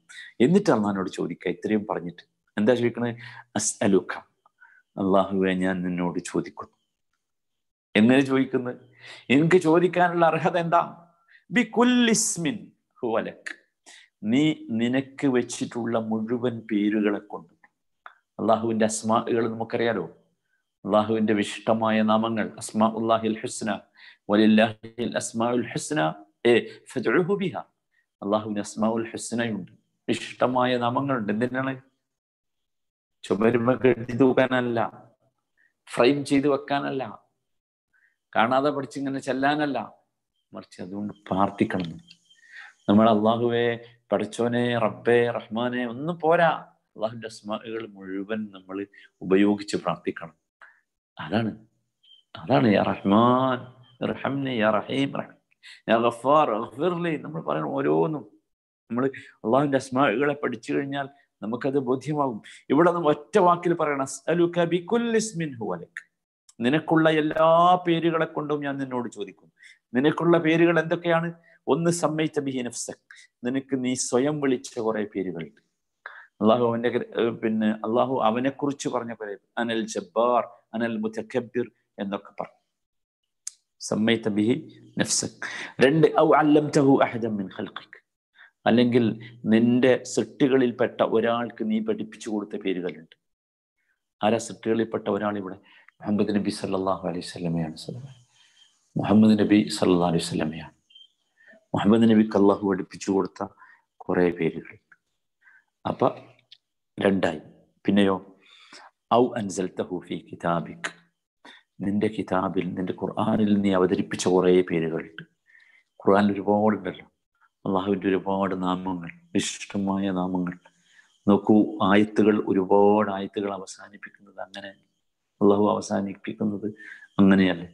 എന്നിട്ട് അള്ളാഹിനോട് ചോദിക്കുക ഇത്രയും പറഞ്ഞിട്ട് എന്താ ചോദിക്കണേ അസ് അലുഖ അള്ളാഹുവെ ഞാൻ നിന്നോട് ചോദിക്കുന്നു എങ്ങനെ ചോദിക്കുന്നത് എനിക്ക് ചോദിക്കാനുള്ള അർഹത എന്താ ബി കുല്ലിസ്മിൻ ഹുവലക് നീ നിനക്ക് വെച്ചിട്ടുള്ള മുഴുവൻ പേരുകളെ കൊണ്ട് അള്ളാഹുവിന്റെ അസ്മാകൾ നമുക്കറിയാലോ അള്ളാഹുവിന്റെ വിശിഷ്ടമായ നാമങ്ങൾ അസ്മാ ഉല്ലാഹിൽ ഹുസ്ന വലില്ലാഹിൽ അസ്മാഉൽ ഹുസ്ന ഫജുഹുബിഹ അള്ളാഹുവിന് അസ്മാഉൽ ഹുസ്നയുണ്ട് ഇഷ്ടമായ നാമങ്ങളുണ്ട് എന്തിനാണ് ചുമരുമ കെട്ടി തൂക്കാനല്ല ഫ്രെയിം ചെയ്ത് വെക്കാനല്ല കാണാതെ പഠിച്ചിങ്ങനെ ചെല്ലാനല്ല മറിച്ച് അതുകൊണ്ട് പ്രാർത്ഥിക്കണം നമ്മൾ അള്ളാഹുവെ പഠിച്ചോനെ റബ്ബെ റഹ്മാനെ ഒന്നും പോരാ അള്ളാഹുവിൻ്റെ അസ്മാകൾ മുഴുവൻ നമ്മൾ ഉപയോഗിച്ച് പ്രാർത്ഥിക്കണം അതാണ് അതാണ് യാ റഹ്മാൻ റഹ്മനെ യാ റഹീം റഹ്മ ഗഫാർലി നമ്മൾ പറയണം ഓരോന്നും നമ്മൾ അള്ളാഹുവിൻ്റെ അസ്മാകളെ പഠിച്ചു കഴിഞ്ഞാൽ നമുക്കത് ബോധ്യമാകും ഇവിടെ നമ്മൾ ഒറ്റ വാക്കിൽ പറയണം അലുക ഹുവലക് നിനക്കുള്ള എല്ലാ പേരുകളെ കൊണ്ടും ഞാൻ നിന്നോട് ചോദിക്കും നിനക്കുള്ള പേരുകൾ എന്തൊക്കെയാണ് ഒന്ന് സമ്മയിച്ച ബിഹി നഫ്സക് നിനക്ക് നീ സ്വയം വിളിച്ച കുറെ പേരുകളുണ്ട് അള്ളാഹു അവന്റെ പിന്നെ അള്ളാഹു അവനെ കുറിച്ച് പറഞ്ഞ കുറെ അനൽ ജബ്ബാർ അനൽ മുത്തക്കബിർ എന്നൊക്കെ പറഞ്ഞു സമ്മൈത്ത ബിഹി നഫ്സക് രണ്ട് ഔ അല്ലംതഹു അഹദം ഖൽഖിക് അല്ലെങ്കിൽ നിന്റെ സൃഷ്ടികളിൽപ്പെട്ട ഒരാൾക്ക് നീ പഠിപ്പിച്ചു കൊടുത്ത പേരുകളുണ്ട് ആരാ സൃഷ്ടികളിൽപ്പെട്ട ഒരാൾ ഇവിടെ മുഹമ്മദ് നബി സല്ലാഹു അലൈഹി സ്വലമയാണ് മുഹമ്മദ് നബി സല്ലാ അലൈഹി സ്വലമയാണ് മുഹമ്മദ് നബിക്ക് അള്ളാഹു പഠിപ്പിച്ചു കൊടുത്ത കുറേ പേരുകൾ അപ്പൊ രണ്ടായി പിന്നെയോ ഔ അൻസൽ തഹൂഫി കിതാബിക് നിന്റെ കിതാബിൽ നിന്റെ ഖുർആാനിൽ നീ അവതരിപ്പിച്ച കുറേ പേരുകളുണ്ട് ഖുർആാനിൽ ഒരുപാടുണ്ടല്ലോ അള്ളാഹുവിൻ്റെ ഒരുപാട് നാമങ്ങൾ വിശിഷ്ടമായ നാമങ്ങൾ നോക്കൂ ആയത്തുകൾ ഒരുപാട് ആയത്തുകൾ അവസാനിപ്പിക്കുന്നത് അങ്ങനെ അള്ളാഹു അവസാനിപ്പിക്കുന്നത് അങ്ങനെയല്ലേ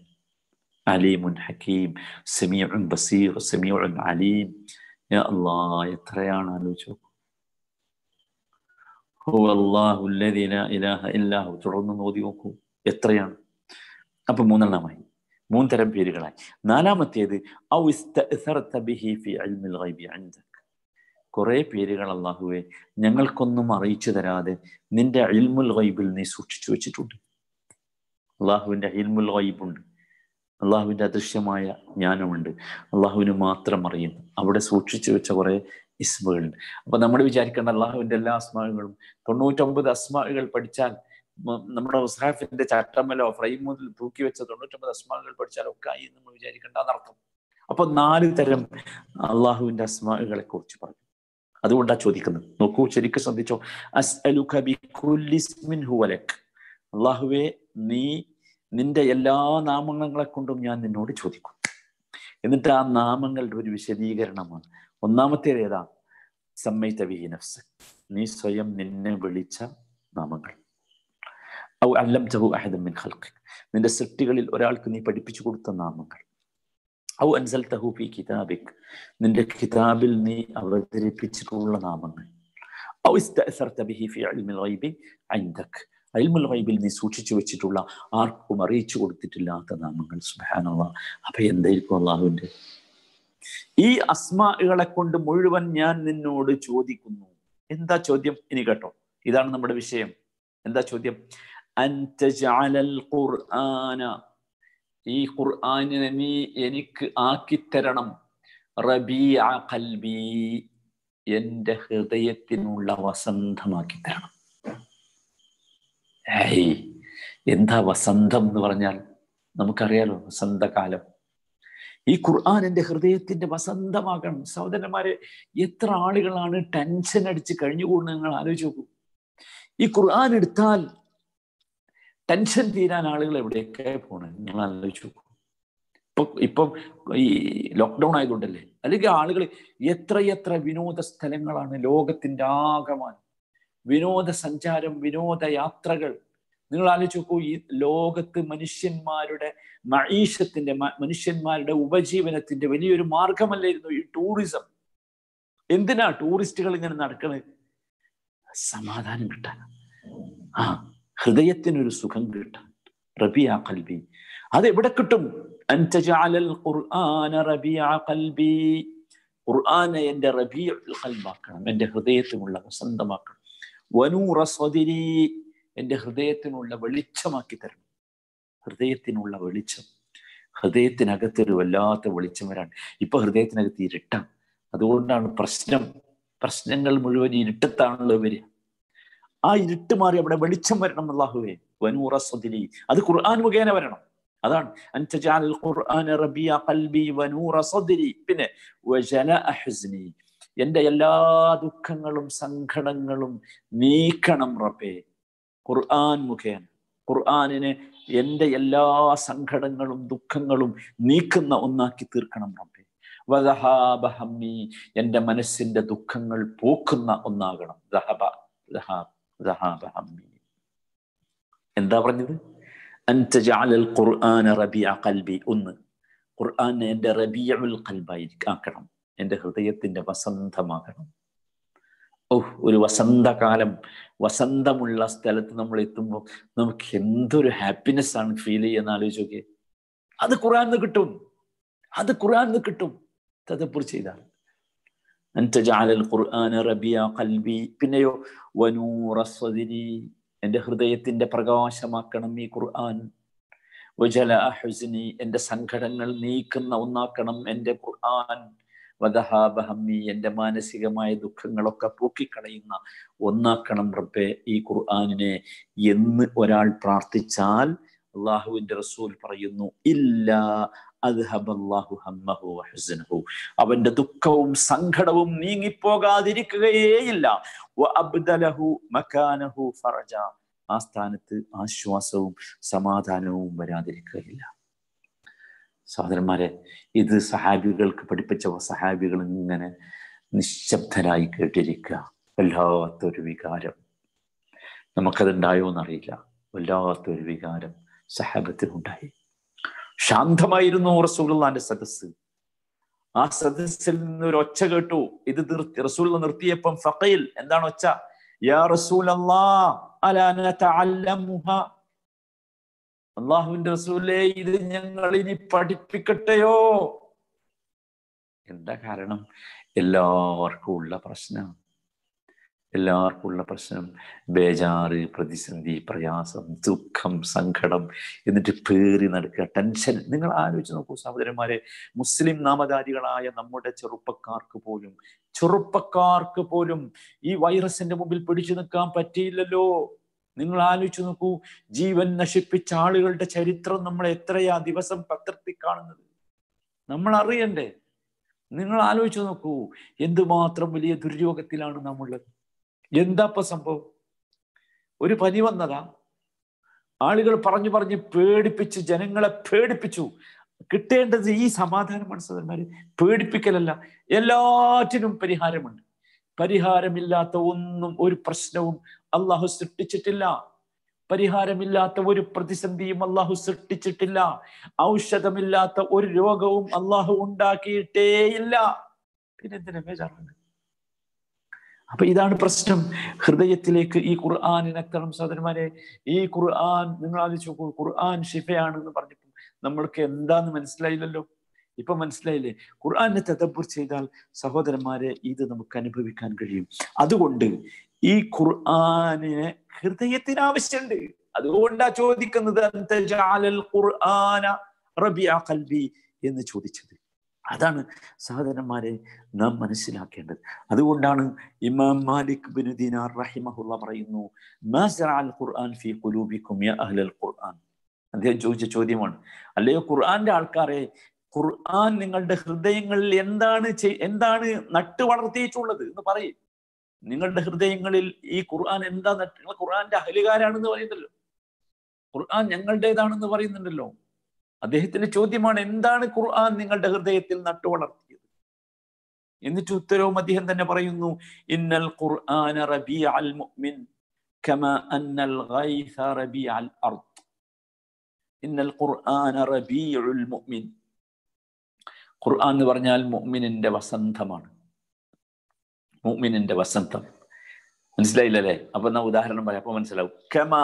അലീമുൻ ഹക്കീം സെമിയുൻ ബസീർ സെമിയുൻ അലീം അള്ളാ എത്രയാണ് ആലോചിച്ചു ഹു അള്ളാഹു തുടർന്ന് നോതി നോക്കൂ എത്രയാണ് അപ്പൊ മൂന്നെണ്ണമായി മൂന്നരം പേരുകളായി നാലാമത്തേത് കുറേ പേരുകൾ അള്ളാഹുവെ ഞങ്ങൾക്കൊന്നും അറിയിച്ചു തരാതെ നിന്റെ അൽമുൽ ഗൈബിൽ നീ സൂക്ഷിച്ചു വെച്ചിട്ടുണ്ട് അള്ളാഹുവിൻ്റെ ഇൽമുൽ വൈബുണ്ട് അള്ളാഹുവിൻ്റെ അദൃശ്യമായ ജ്ഞാനമുണ്ട് അള്ളാഹുവിന് മാത്രം അറിയുന്നു അവിടെ സൂക്ഷിച്ചു വെച്ച കുറേ ഇസ്മകളുണ്ട് അപ്പൊ നമ്മൾ വിചാരിക്കേണ്ട അള്ളാഹുവിൻ്റെ എല്ലാ അസ്മാകളും തൊണ്ണൂറ്റൊമ്പത് അസ്മാകൾ പഠിച്ചാൽ നമ്മുടെ മുസ്ഹാഫിന്റെ ചട്ടമ്മലോ ഫ്രെയിമിൽ തൂക്കി വെച്ച തൊണ്ണൂറ്റൊമ്പത് അസ്മാകൾ പഠിച്ചാലൊക്കെ ആയി നമ്മൾ വിചാരിക്കേണ്ട എന്നർത്ഥം അപ്പൊ നാല് തരം അള്ളാഹുവിന്റെ അസ്മാകളെ കുറിച്ച് പറഞ്ഞു അതുകൊണ്ടാ ചോദിക്കുന്നത് നോക്കൂ ശരിക്കും ശ്രദ്ധിച്ചോ ഹുവലക് അള്ളാഹുവെ നീ നിന്റെ എല്ലാ നാമങ്ങളെ കൊണ്ടും ഞാൻ നിന്നോട് ചോദിക്കും എന്നിട്ട് ആ നാമങ്ങളുടെ ഒരു വിശദീകരണമാണ് ഒന്നാമത്തേത് ഏതാ സമ്മൈത നഫ്സ് നീ സ്വയം നിന്നെ വിളിച്ച നാമങ്ങൾ ഔ അല്ലംതഹു അഹദം മിൻ നിന്റെ സൃഷ്ടികളിൽ ഒരാൾക്ക് നീ പഠിപ്പിച്ചു കൊടുത്ത നാമങ്ങൾ ഔ അൻസൽ തഹു ഫി കിതാബിക് നിന്റെ കിതാബിൽ നീ അവതരിപ്പിച്ചിട്ടുള്ള നാമങ്ങൾ ഔ ബിഹി ഫി അൽമിൽ ഗൈബി അൻദക് അൽമുൽ ഗൈബിൽ നീ സൂക്ഷിച്ചു വെച്ചിട്ടുള്ള ആർക്കും അറിയിച്ചു കൊടുത്തിട്ടില്ലാത്ത നാമങ്ങൾ സുബാനുള്ള അപ്പൊ എന്തായിരിക്കും അള്ളാഹുവിന്റെ ഈ അസ്മാകളെ കൊണ്ട് മുഴുവൻ ഞാൻ നിന്നോട് ചോദിക്കുന്നു എന്താ ചോദ്യം ഇനി കേട്ടോ ഇതാണ് നമ്മുടെ വിഷയം എന്താ ചോദ്യം ഖുർആന ഈ ഖുർആനെ നീ എനിക്ക് ആക്കിത്തരണം റബീഅ കൽബി എന്റെ ഹൃദയത്തിനുള്ള വസന്തമാക്കി തരണം ഏയ് എന്താ വസന്തം എന്ന് പറഞ്ഞാൽ നമുക്കറിയാലോ വസന്തകാലം ഈ ഖുർആൻ എൻ്റെ ഹൃദയത്തിന്റെ വസന്തമാകണം സഹോദരന്മാരെ എത്ര ആളുകളാണ് ടെൻഷൻ അടിച്ച് കഴിഞ്ഞുകൂടുന്നത് നിങ്ങൾ ആലോചിച്ച് നോക്കൂ ഈ ഖുർആൻ എടുത്താൽ ടെൻഷൻ തീരാൻ ആളുകൾ എവിടെയൊക്കെ പോണേ ഞങ്ങൾ ആലോചിച്ചു ഇപ്പൊ ഇപ്പം ഈ ലോക്ക്ഡൗൺ ആയതുകൊണ്ടല്ലേ അല്ലെങ്കിൽ ആളുകൾ എത്രയെത്ര വിനോദ സ്ഥലങ്ങളാണ് ലോകത്തിന്റെ ആകമാനം വിനോദസഞ്ചാരം വിനോദയാത്രകൾ നിങ്ങൾ ആലോചിച്ച് നോക്കൂ ഈ ലോകത്ത് മനുഷ്യന്മാരുടെ മീഷത്തിന്റെ മനുഷ്യന്മാരുടെ ഉപജീവനത്തിന്റെ വലിയൊരു മാർഗമല്ലായിരുന്നു ഈ ടൂറിസം എന്തിനാ ടൂറിസ്റ്റുകൾ ഇങ്ങനെ നടക്കുന്നത് സമാധാനം കിട്ടാൻ ആ ഹൃദയത്തിനൊരു സുഖം കിട്ടാൻ റബിയ കൽബി അതെവിടെ കിട്ടും ഖുർആാനെ എൻ്റെ റബിയ കൽബാക്കണം എൻ്റെ ഹൃദയത്തിനുള്ള വസന്തമാക്കണം വനൂറ സ്വതിരി എൻ്റെ ഹൃദയത്തിനുള്ള വെളിച്ചമാക്കി തരണം ഹൃദയത്തിനുള്ള വെളിച്ചം ഒരു വല്ലാത്ത വെളിച്ചം വരാൻ ഇപ്പൊ ഹൃദയത്തിനകത്ത് ഇരുട്ടാണ് അതുകൊണ്ടാണ് പ്രശ്നം പ്രശ്നങ്ങൾ മുഴുവൻ ഇരുട്ടത്താണല്ലോ വരിക ആ ഇരുട്ട് മാറി അവിടെ വെളിച്ചം വരണം അള്ളാഹുവേ വനൂറ സ്വതിരി അത് ഖുർആൻ മുഖേന വരണം അതാണ് റബിയ വനൂറ പിന്നെ എന്റെ എല്ലാ ദുഃഖങ്ങളും സങ്കടങ്ങളും നീക്കണം റബ്ബേ ഖുർആൻ മുഖേന ഖുർആാനിനെ എൻ്റെ എല്ലാ സങ്കടങ്ങളും ദുഃഖങ്ങളും നീക്കുന്ന ഒന്നാക്കി തീർക്കണം റബ്ബെ വദഹാബഹമ്മി എൻ്റെ മനസ്സിൻ്റെ ദുഃഖങ്ങൾ പോക്കുന്ന ഒന്നാകണം ദഹബ ദഹാബ് എന്താ പറഞ്ഞത് ഖുർആന ഒന്ന് ഖുർആൻ എൻ്റെ റബീഉൽ ഖൽബായി ആക്കണം എൻ്റെ ഹൃദയത്തിൻ്റെ വസന്തമാകണം ഓഹ് ഒരു വസന്തകാലം വസന്തമുള്ള സ്ഥലത്ത് നമ്മൾ എത്തുമ്പോൾ നമുക്ക് എന്തൊരു ഹാപ്പിനെസ് ആണ് ഫീൽ ചെയ്യുന്ന ആലോചിച്ച് നോക്കിയേ അത് ഖുറാൻ കിട്ടും അത് ഖുറാൻ കിട്ടും തതപ്പൂർ ചെയ്താണ് കൽബി പിന്നെയോ വനൂറ സ്വദിരി എൻ്റെ ഹൃദയത്തിൻ്റെ പ്രകാശമാക്കണം ഈ ഖുർആൻ വജല ഹുസിനി എൻ്റെ സങ്കടങ്ങൾ നീക്കുന്ന ഒന്നാക്കണം എൻ്റെ ഖുർആൻ വദഹാബഹമ്മി എൻ്റെ മാനസികമായ ദുഃഖങ്ങളൊക്കെ പൂക്കിക്കളയുന്ന ഒന്നാക്കണം റബ്ബെ ഈ ഖുർആാനിനെ എന്ന് ഒരാൾ പ്രാർത്ഥിച്ചാൽ അള്ളാഹുവിൻ്റെ റസൂൽ പറയുന്നു ഇല്ല അവന്റെ ദുഃഖവും സങ്കടവും നീങ്ങിപ്പോകാതിരിക്കുകയേയില്ല ആ സ്ഥാനത്ത് ആശ്വാസവും സമാധാനവും വരാതിരിക്കുകയില്ല സഹോദരന്മാരെ ഇത് സഹാബികൾക്ക് പഠിപ്പിച്ച സഹാബികൾ ഇങ്ങനെ നിശബ്ദരായി കേട്ടിരിക്കുക വല്ലാത്തൊരു വികാരം നമുക്കതുണ്ടായോ എന്നറിയില്ല വല്ലാത്തൊരു വികാരം സഹാബത്തിനുണ്ടായി ശാന്തമായിരുന്നു റസൂലിന്റെ സദസ് ആ സദസ്സിൽ നിന്ന് ഒരു ഒച്ച കേട്ടു ഇത് നിർത്തി റസൂൽ നിർത്തിയപ്പം ഫക്കയിൽ എന്താണ് ഒച്ച യാ റസൂൽ അള്ളാഹുവിന്റെ റസൂലേ ഇത് ഞങ്ങൾ ഇനി പഠിപ്പിക്കട്ടെയോ എന്താ കാരണം എല്ലാവർക്കും ഉള്ള പ്രശ്നമാണ് ഉള്ള പ്രശ്നം ബേജാറ് പ്രതിസന്ധി പ്രയാസം ദുഃഖം സങ്കടം എന്നിട്ട് പേറി നടക്കുക ടെൻഷൻ നിങ്ങൾ ആലോചിച്ച് നോക്കൂ സഹോദരന്മാരെ മുസ്ലിം നാമധാരികളായ നമ്മുടെ ചെറുപ്പക്കാർക്ക് പോലും ചെറുപ്പക്കാർക്ക് പോലും ഈ വൈറസിന്റെ മുമ്പിൽ പിടിച്ചു നിൽക്കാൻ പറ്റിയില്ലല്ലോ നിങ്ങൾ ആലോചിച്ചു നോക്കൂ ജീവൻ നശിപ്പിച്ച ആളുകളുടെ ചരിത്രം നമ്മൾ എത്രയാ ദിവസം പത്രത്തിൽ കാണുന്നത് നമ്മൾ അറിയണ്ടേ നിങ്ങൾ ആലോചിച്ചു നോക്കൂ എന്തുമാത്രം വലിയ ദുര്യോഗത്തിലാണ് നമ്മളുള്ളത് എന്താ ഇപ്പൊ സംഭവം ഒരു പനി വന്നതാ ആളുകൾ പറഞ്ഞു പറഞ്ഞ് പേടിപ്പിച്ച് ജനങ്ങളെ പേടിപ്പിച്ചു കിട്ടേണ്ടത് ഈ സമാധാനമാണ് മനസ്സന്മാര് പേടിപ്പിക്കലല്ല എല്ലാറ്റിനും പരിഹാരമുണ്ട് പരിഹാരമില്ലാത്ത ഒന്നും ഒരു പ്രശ്നവും അള്ളാഹു സൃഷ്ടിച്ചിട്ടില്ല പരിഹാരമില്ലാത്ത ഒരു പ്രതിസന്ധിയും അള്ളാഹു സൃഷ്ടിച്ചിട്ടില്ല ഔഷധമില്ലാത്ത ഒരു രോഗവും അള്ളാഹു ഉണ്ടാക്കിയിട്ടേയില്ല പിന്നെന്തിനാ ബേജാറാണ് അപ്പൊ ഇതാണ് പ്രശ്നം ഹൃദയത്തിലേക്ക് ഈ ഖുർആൻ ഇനക്കണം സഹോദരന്മാരെ ഈ ഖുർആൻ നിങ്ങൾ ആലോചിച്ച് നോക്കൂ ഖുർആൻ എന്ന് പറഞ്ഞപ്പോൾ നമ്മൾക്ക് എന്താന്ന് മനസ്സിലായില്ലല്ലോ ഇപ്പൊ മനസ്സിലായില്ലേ ഖുർആാനെ തെതപ്പുർ ചെയ്താൽ സഹോദരന്മാരെ ഇത് നമുക്ക് അനുഭവിക്കാൻ കഴിയും അതുകൊണ്ട് ഈ ഖുർആാനിനെ ഹൃദയത്തിന് ആവശ്യമുണ്ട് അതുകൊണ്ടാ ചോദിക്കുന്നത് എന്ന് ചോദിച്ചത് അതാണ് സഹോദരന്മാരെ നാം മനസ്സിലാക്കേണ്ടത് അതുകൊണ്ടാണ് ഇമാം മാലിക് ബിൻ ദീനാർ റഹിമഹുള്ള പറയുന്നു ഖുർആൻ ഫി കുലൂബിക്കും യാ അഹ്ലൽ ഖുർആൻ അദ്ദേഹം ചോദിച്ച ചോദ്യമാണ് അല്ലയോ ഖുർആന്റെ ആൾക്കാരെ ഖുർആൻ നിങ്ങളുടെ ഹൃദയങ്ങളിൽ എന്താണ് എന്താണ് നട്ടു വളർത്തിയിട്ടുള്ളത് എന്ന് പറയും നിങ്ങളുടെ ഹൃദയങ്ങളിൽ ഈ ഖുർആൻ എന്താ നട്ട് നിങ്ങൾ ഖുർആന്റെ അഹലുകാരാണെന്ന് പറയുന്നല്ലോ ഖുർആൻ ഞങ്ങളുടേതാണെന്ന് പറയുന്നുണ്ടല്ലോ അദ്ദേഹത്തിന്റെ ചോദ്യമാണ് എന്താണ് ഖുർആൻ നിങ്ങളുടെ ഹൃദയത്തിൽ നട്ടുവളർത്തിയത് എന്നിട്ട് ഉത്തരവും അദ്ദേഹം തന്നെ പറയുന്നു ഇന്നൽ ഖുർആൻ റബി മുഅ്മിൻ കമ അന്നൽ ഗൈസ റബി അർദ് ഇന്നൽ ഖുർആൻ റബീഉൽ മുഅ്മിൻ ഖുർആൻ എന്ന് പറഞ്ഞാൽ മുഅ്മിനിന്റെ വസന്തമാണ് മുഅ്മിനിന്റെ വസന്തം മനസ്സിലായില്ലല്ലേ അപ്പൊ എന്നാ ഉദാഹരണം പറയാം അപ്പൊ മനസ്സിലാവും കമ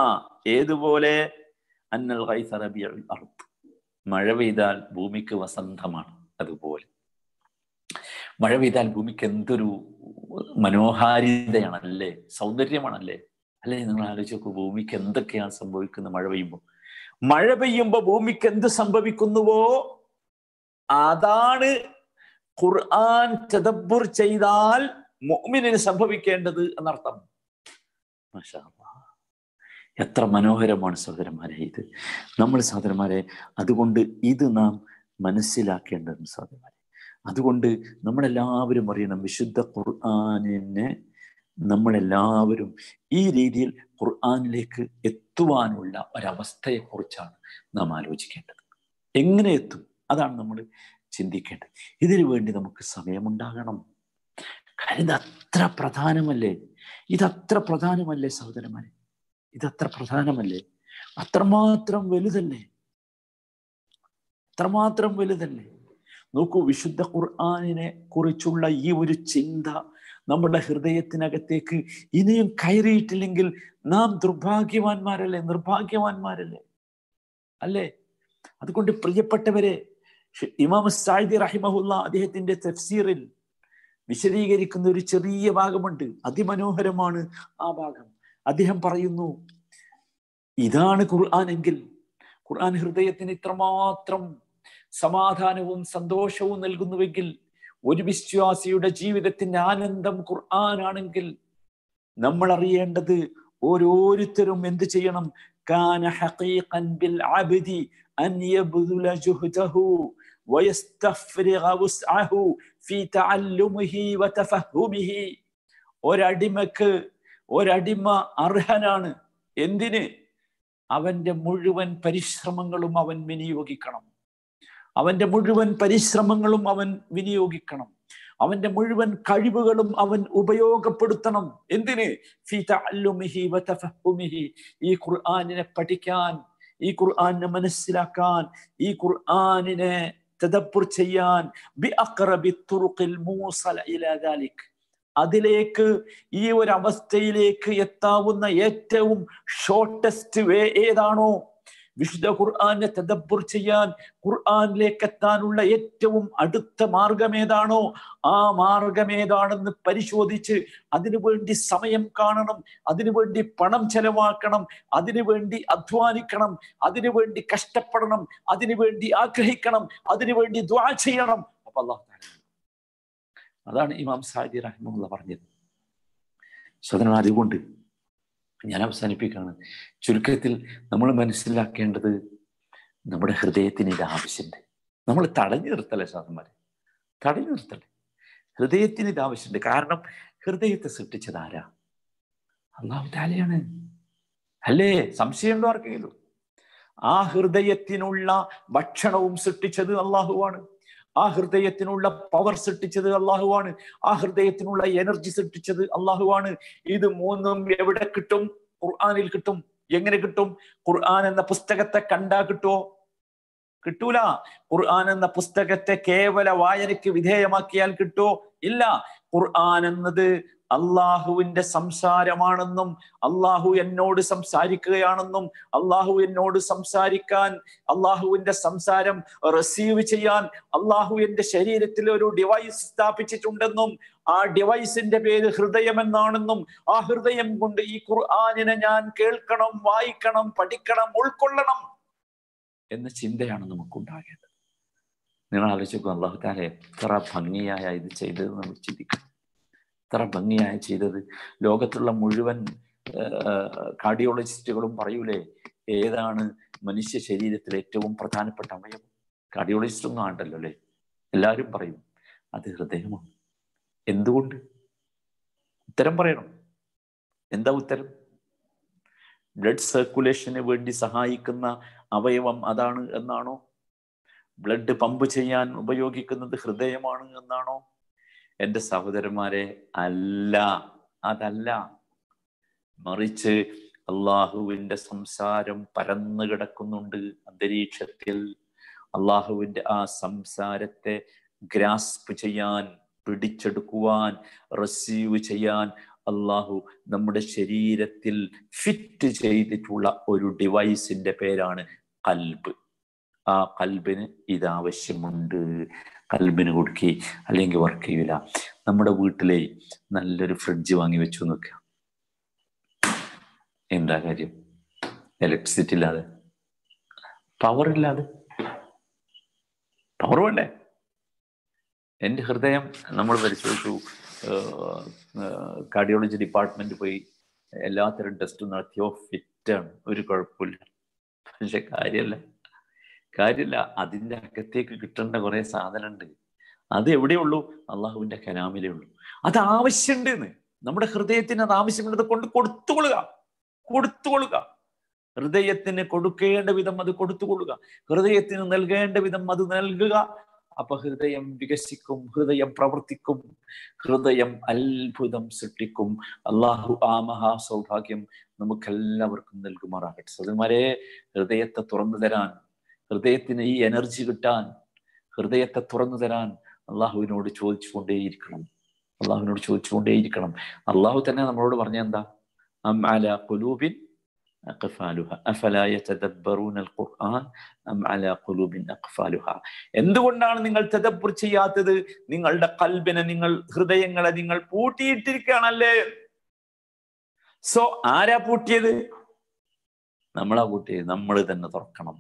ഏതുപോലെ അന്നൽ ഗൈസ റബീഉൽ അർദ് മഴ പെയ്താൽ ഭൂമിക്ക് വസന്തമാണ് അതുപോലെ മഴ പെയ്താൽ ഭൂമിക്ക് എന്തൊരു മനോഹാരിതയാണല്ലേ സൗന്ദര്യമാണല്ലേ അല്ലേ നിങ്ങൾ ആലോചിച്ച് നോക്കൂ ഭൂമിക്ക് എന്തൊക്കെയാണ് സംഭവിക്കുന്നത് മഴ പെയ്യുമ്പോൾ മഴ പെയ്യുമ്പോൾ ഭൂമിക്ക് എന്ത് സംഭവിക്കുന്നുവോ അതാണ് ഖുർആൻ തദബ്ബുർ ചെയ്താൽ മോമിനിന് സംഭവിക്കേണ്ടത് എന്നർത്ഥം എത്ര മനോഹരമാണ് സഹോദരന്മാരെ ഇത് നമ്മൾ സഹോദരന്മാരെ അതുകൊണ്ട് ഇത് നാം മനസ്സിലാക്കേണ്ടതും സഹോദരന്മാരെ അതുകൊണ്ട് നമ്മളെല്ലാവരും അറിയണം വിശുദ്ധ ഖുർആാനിനെ നമ്മളെല്ലാവരും ഈ രീതിയിൽ ഖുർആാനിലേക്ക് എത്തുവാനുള്ള ഒരവസ്ഥയെക്കുറിച്ചാണ് നാം ആലോചിക്കേണ്ടത് എങ്ങനെ എത്തും അതാണ് നമ്മൾ ചിന്തിക്കേണ്ടത് ഇതിനു വേണ്ടി നമുക്ക് സമയമുണ്ടാകണം കാര്യം ഇത് അത്ര പ്രധാനമല്ലേ ഇതത്ര പ്രധാനമല്ലേ സഹോദരന്മാരെ ഇതത്ര പ്രധാനമല്ലേ അത്രമാത്രം വലുതല്ലേ അത്രമാത്രം വലുതല്ലേ നോക്കൂ വിശുദ്ധ ഖുർആാനിനെ കുറിച്ചുള്ള ഈ ഒരു ചിന്ത നമ്മുടെ ഹൃദയത്തിനകത്തേക്ക് ഇനിയും കയറിയിട്ടില്ലെങ്കിൽ നാം ദുർഭാഗ്യവാന്മാരല്ലേ നിർഭാഗ്യവാന്മാരല്ലേ അല്ലേ അതുകൊണ്ട് പ്രിയപ്പെട്ടവരെ ഇമാം സായിദി റഹിമഹുല്ല അദ്ദേഹത്തിന്റെ തഫ്സീറിൽ വിശദീകരിക്കുന്ന ഒരു ചെറിയ ഭാഗമുണ്ട് അതിമനോഹരമാണ് ആ ഭാഗം അദ്ദേഹം പറയുന്നു ഇതാണ് ഖുർആൻ എങ്കിൽ ഖുർആൻ ഹൃദയത്തിന് ഇത്രമാത്രം സമാധാനവും സന്തോഷവും നൽകുന്നുവെങ്കിൽ ഒരു വിശ്വാസിയുടെ ജീവിതത്തിന്റെ ആനന്ദം ഖുർആനാണെങ്കിൽ നമ്മൾ അറിയേണ്ടത് ഓരോരുത്തരും എന്ത് ചെയ്യണം കാന ഹഖീഖൻ ബിൽ അബ്ദി അൻ യബ്ദുല ജുഹ്ദഹു വയസ്തഫ്രിഗ വുസ്അഹു ഫീ തഅല്ലുമിഹി ഒരടിമക്ക് ഒരടിമ അർഹനാണ് എന്തിന് അവൻ്റെ മുഴുവൻ പരിശ്രമങ്ങളും അവൻ വിനിയോഗിക്കണം അവൻ്റെ മുഴുവൻ പരിശ്രമങ്ങളും അവൻ വിനിയോഗിക്കണം അവന്റെ മുഴുവൻ കഴിവുകളും അവൻ ഉപയോഗപ്പെടുത്തണം എന്തിന് ഈ ഖുർആാനിനെ പഠിക്കാൻ ഈ ഖുർആാനിനെ മനസ്സിലാക്കാൻ ഈ ഖുർആാനിനെ തദപ്പുർ ചെയ്യാൻ അതിലേക്ക് ഈ ഒരു അവസ്ഥയിലേക്ക് എത്താവുന്ന ഏറ്റവും ഷോർട്ടസ്റ്റ് വേ ഏതാണോ വിശുദ്ധ ഖുർആാനെ തദബ്ബുർ ചെയ്യാൻ ഖുർആാനിലേക്ക് എത്താനുള്ള ഏറ്റവും അടുത്ത മാർഗം ഏതാണോ ആ മാർഗം ഏതാണെന്ന് പരിശോധിച്ച് അതിനുവേണ്ടി സമയം കാണണം അതിനുവേണ്ടി പണം ചെലവാക്കണം അതിനുവേണ്ടി അധ്വാനിക്കണം അതിനുവേണ്ടി കഷ്ടപ്പെടണം അതിനുവേണ്ടി ആഗ്രഹിക്കണം അതിനുവേണ്ടി ദ്വാ ചെയ്യണം അപ്പൊ അള്ളാഹു അതാണ് ഇമാം സാദി റഹ്മുള്ള പറഞ്ഞത് സ്വതനം അതുകൊണ്ട് ഞാൻ അവസാനിപ്പിക്കുകയാണ് ചുരുക്കത്തിൽ നമ്മൾ മനസ്സിലാക്കേണ്ടത് നമ്മുടെ ഹൃദയത്തിന് ഇത് ആവശ്യമുണ്ട് നമ്മൾ തടഞ്ഞു നിർത്തല്ലേ സാധന്മാരെ തടഞ്ഞു നിർത്തല്ലേ ഹൃദയത്തിന് ഇത് ആവശ്യമുണ്ട് കാരണം ഹൃദയത്തെ സൃഷ്ടിച്ചത് ആരാ അള്ളാഹുദാലയാണ് അല്ലേ സംശയമുണ്ടോ ആർക്കെങ്കിലും ആ ഹൃദയത്തിനുള്ള ഭക്ഷണവും സൃഷ്ടിച്ചത് അള്ളാഹുവാണ് ആ ഹൃദയത്തിനുള്ള പവർ സൃഷ്ടിച്ചത് അള്ളാഹുവാണ് ആ ഹൃദയത്തിനുള്ള എനർജി സൃഷ്ടിച്ചത് അള്ളാഹുവാണ് ഇത് മൂന്നും എവിടെ കിട്ടും ഖുർആാനിൽ കിട്ടും എങ്ങനെ കിട്ടും ഖുർആൻ എന്ന പുസ്തകത്തെ കണ്ടാ കിട്ടുമോ കിട്ടൂല ഖുർആൻ എന്ന പുസ്തകത്തെ കേവല വായനയ്ക്ക് വിധേയമാക്കിയാൽ കിട്ടുമോ ഇല്ല ഖുർആൻ എന്നത് അള്ളാഹുവിന്റെ സംസാരമാണെന്നും അള്ളാഹു എന്നോട് സംസാരിക്കുകയാണെന്നും അള്ളാഹു എന്നോട് സംസാരിക്കാൻ അള്ളാഹുവിന്റെ സംസാരം റിസീവ് ചെയ്യാൻ അള്ളാഹു എന്റെ ശരീരത്തിൽ ഒരു ഡിവൈസ് സ്ഥാപിച്ചിട്ടുണ്ടെന്നും ആ ഡിവൈസിന്റെ പേര് ഹൃദയമെന്നാണെന്നും ആ ഹൃദയം കൊണ്ട് ഈ ഖുർആാനിനെ ഞാൻ കേൾക്കണം വായിക്കണം പഠിക്കണം ഉൾക്കൊള്ളണം എന്ന ചിന്തയാണ് നമുക്കുണ്ടാകേണ്ടത് നിങ്ങൾ ആലോചിക്കും അള്ളാഹു താലെ എത്ര ഭംഗിയായ ഇത് ചെയ്തത് നമ്മൾ ചിന്തിക്കും എത്ര ഭംഗിയായി ചെയ്തത് ലോകത്തുള്ള മുഴുവൻ കാർഡിയോളജിസ്റ്റുകളും പറയൂലേ ഏതാണ് മനുഷ്യ ശരീരത്തിലെ ഏറ്റവും പ്രധാനപ്പെട്ട അവയവം കാർഡിയോളജിസ്റ്റ് ഒന്നും ആണ്ടല്ലോ അല്ലേ എല്ലാവരും പറയും അത് ഹൃദയമാണ് എന്തുകൊണ്ട് ഉത്തരം പറയണം എന്താ ഉത്തരം ബ്ലഡ് സർക്കുലേഷന് വേണ്ടി സഹായിക്കുന്ന അവയവം അതാണ് എന്നാണോ ബ്ലഡ് പമ്പ് ചെയ്യാൻ ഉപയോഗിക്കുന്നത് ഹൃദയമാണ് എന്നാണോ എൻ്റെ സഹോദരന്മാരെ അല്ല അതല്ല മറിച്ച് അള്ളാഹുവിൻ്റെ സംസാരം പരന്നു കിടക്കുന്നുണ്ട് അന്തരീക്ഷത്തിൽ അള്ളാഹുവിൻ്റെ ആ സംസാരത്തെ ഗ്രാസ്പ് ചെയ്യാൻ പിടിച്ചെടുക്കുവാൻ റിസീവ് ചെയ്യാൻ അള്ളാഹു നമ്മുടെ ശരീരത്തിൽ ഫിറ്റ് ചെയ്തിട്ടുള്ള ഒരു ഡിവൈസിന്റെ പേരാണ് കൽബ് ആ കൽബിന് ഇതാവശ്യമുണ്ട് കൽബിന് കൊടുക്കി അല്ലെങ്കിൽ വർക്ക് ചെയ്യൂല നമ്മുടെ വീട്ടിലെ നല്ലൊരു ഫ്രിഡ്ജ് വാങ്ങി വെച്ചു നോക്കുക എന്താ കാര്യം ഇലക്ട്രിസിറ്റി ഇല്ലാതെ പവർ ഇല്ലാതെ പവർ വേണ്ടേ എൻ്റെ ഹൃദയം നമ്മൾ പരിശോധിച്ചു കാർഡിയോളജി ഡിപ്പാർട്ട്മെന്റ് പോയി എല്ലാത്തരം ടെസ്റ്റും നടത്തിയോ ഫിറ്റാണ് ഒരു കുഴപ്പമില്ല പക്ഷെ കാര്യമല്ല കാര്യമില്ല അതിൻ്റെ അകത്തേക്ക് കിട്ടേണ്ട കുറേ സാധനമുണ്ട് അത് എവിടെയുള്ളൂ അള്ളാഹുവിൻ്റെ കലാമിലേ ഉള്ളൂ അത് ആവശ്യമുണ്ട് എന്ന് നമ്മുടെ ഹൃദയത്തിന് അത് ആവശ്യമുള്ളത് കൊണ്ട് കൊടുത്തുകൊള്ളുക കൊടുത്തുകൊള്ളുക ഹൃദയത്തിന് കൊടുക്കേണ്ട വിധം അത് കൊടുത്തുകൊള്ളുക ഹൃദയത്തിന് നൽകേണ്ട വിധം അത് നൽകുക അപ്പൊ ഹൃദയം വികസിക്കും ഹൃദയം പ്രവർത്തിക്കും ഹൃദയം അത്ഭുതം സൃഷ്ടിക്കും അള്ളാഹു ആ മഹാ സൗഭാഗ്യം നമുക്കെല്ലാവർക്കും നൽകുമാറാകട്ടെ സദന്മാരെ ഹൃദയത്തെ തുറന്നു തരാൻ ഹൃദയത്തിന് ഈ എനർജി കിട്ടാൻ ഹൃദയത്തെ തുറന്നു തരാൻ അള്ളാഹുവിനോട് ചോദിച്ചുകൊണ്ടേയിരിക്കണം അള്ളാഹുവിനോട് ചോദിച്ചുകൊണ്ടേയിരിക്കണം അള്ളാഹു തന്നെ നമ്മളോട് പറഞ്ഞെന്താ എന്തുകൊണ്ടാണ് നിങ്ങൾ തെതപ്പുർ ചെയ്യാത്തത് നിങ്ങളുടെ കൽബിനെ നിങ്ങൾ ഹൃദയങ്ങളെ നിങ്ങൾ പൂട്ടിയിട്ടിരിക്കുകയാണല്ലേ സോ ആരാ പൂട്ടിയത് നമ്മളാ പൂട്ടിയത് നമ്മൾ തന്നെ തുറക്കണം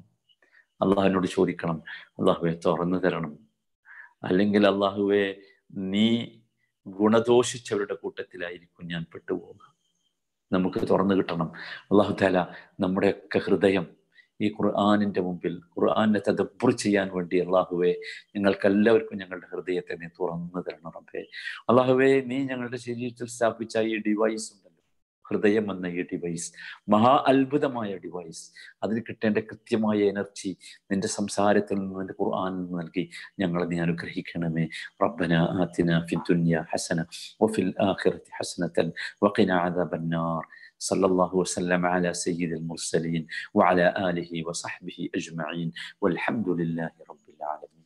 അള്ളാഹുവിനോട് ചോദിക്കണം അള്ളാഹുവെ തുറന്നു തരണം അല്ലെങ്കിൽ അള്ളാഹുവെ നീ ഗുണദോഷിച്ചവരുടെ കൂട്ടത്തിലായിരിക്കും ഞാൻ പെട്ടുപോകുക നമുക്ക് തുറന്നു കിട്ടണം അള്ളാഹു താല നമ്മുടെയൊക്കെ ഹൃദയം ഈ ഖുർആാനിൻ്റെ മുമ്പിൽ ഖുർആാനെ തദബ്ബർ ചെയ്യാൻ വേണ്ടി അള്ളാഹുവെ ഞങ്ങൾക്കെല്ലാവർക്കും ഞങ്ങളുടെ ഹൃദയത്തെ നീ തുറന്നു തരണം റബ്ബേ അള്ളാഹുവെ നീ ഞങ്ങളുടെ ശരീരത്തിൽ സ്ഥാപിച്ച ഈ ഡിവൈസ് ഉണ്ട് ഹൃദയം എന്ന ഈ ഡിവൈസ് മഹാ അത്ഭുതമായ ഡിവൈസ് അതിന് കിട്ടേണ്ട കൃത്യമായ എനർജി നിന്റെ സംസാരത്തിൽ നിന്ന് നിന്റെ ഖുർആാനിൽ നിന്ന് നൽകി ഞങ്ങളെ നീ അനുഗ്രഹിക്കണമേ റബ്ബന ആത്തിന ഫി ദുനിയ ഹസന വഫിൽ ആഖിറത്തി ഹസനത്തൻ വഖിന അദാബന്നാർ صلى الله وسلم على سيد المرسلين وعلى آله وصحبه أجمعين والحمد لله رب العالمين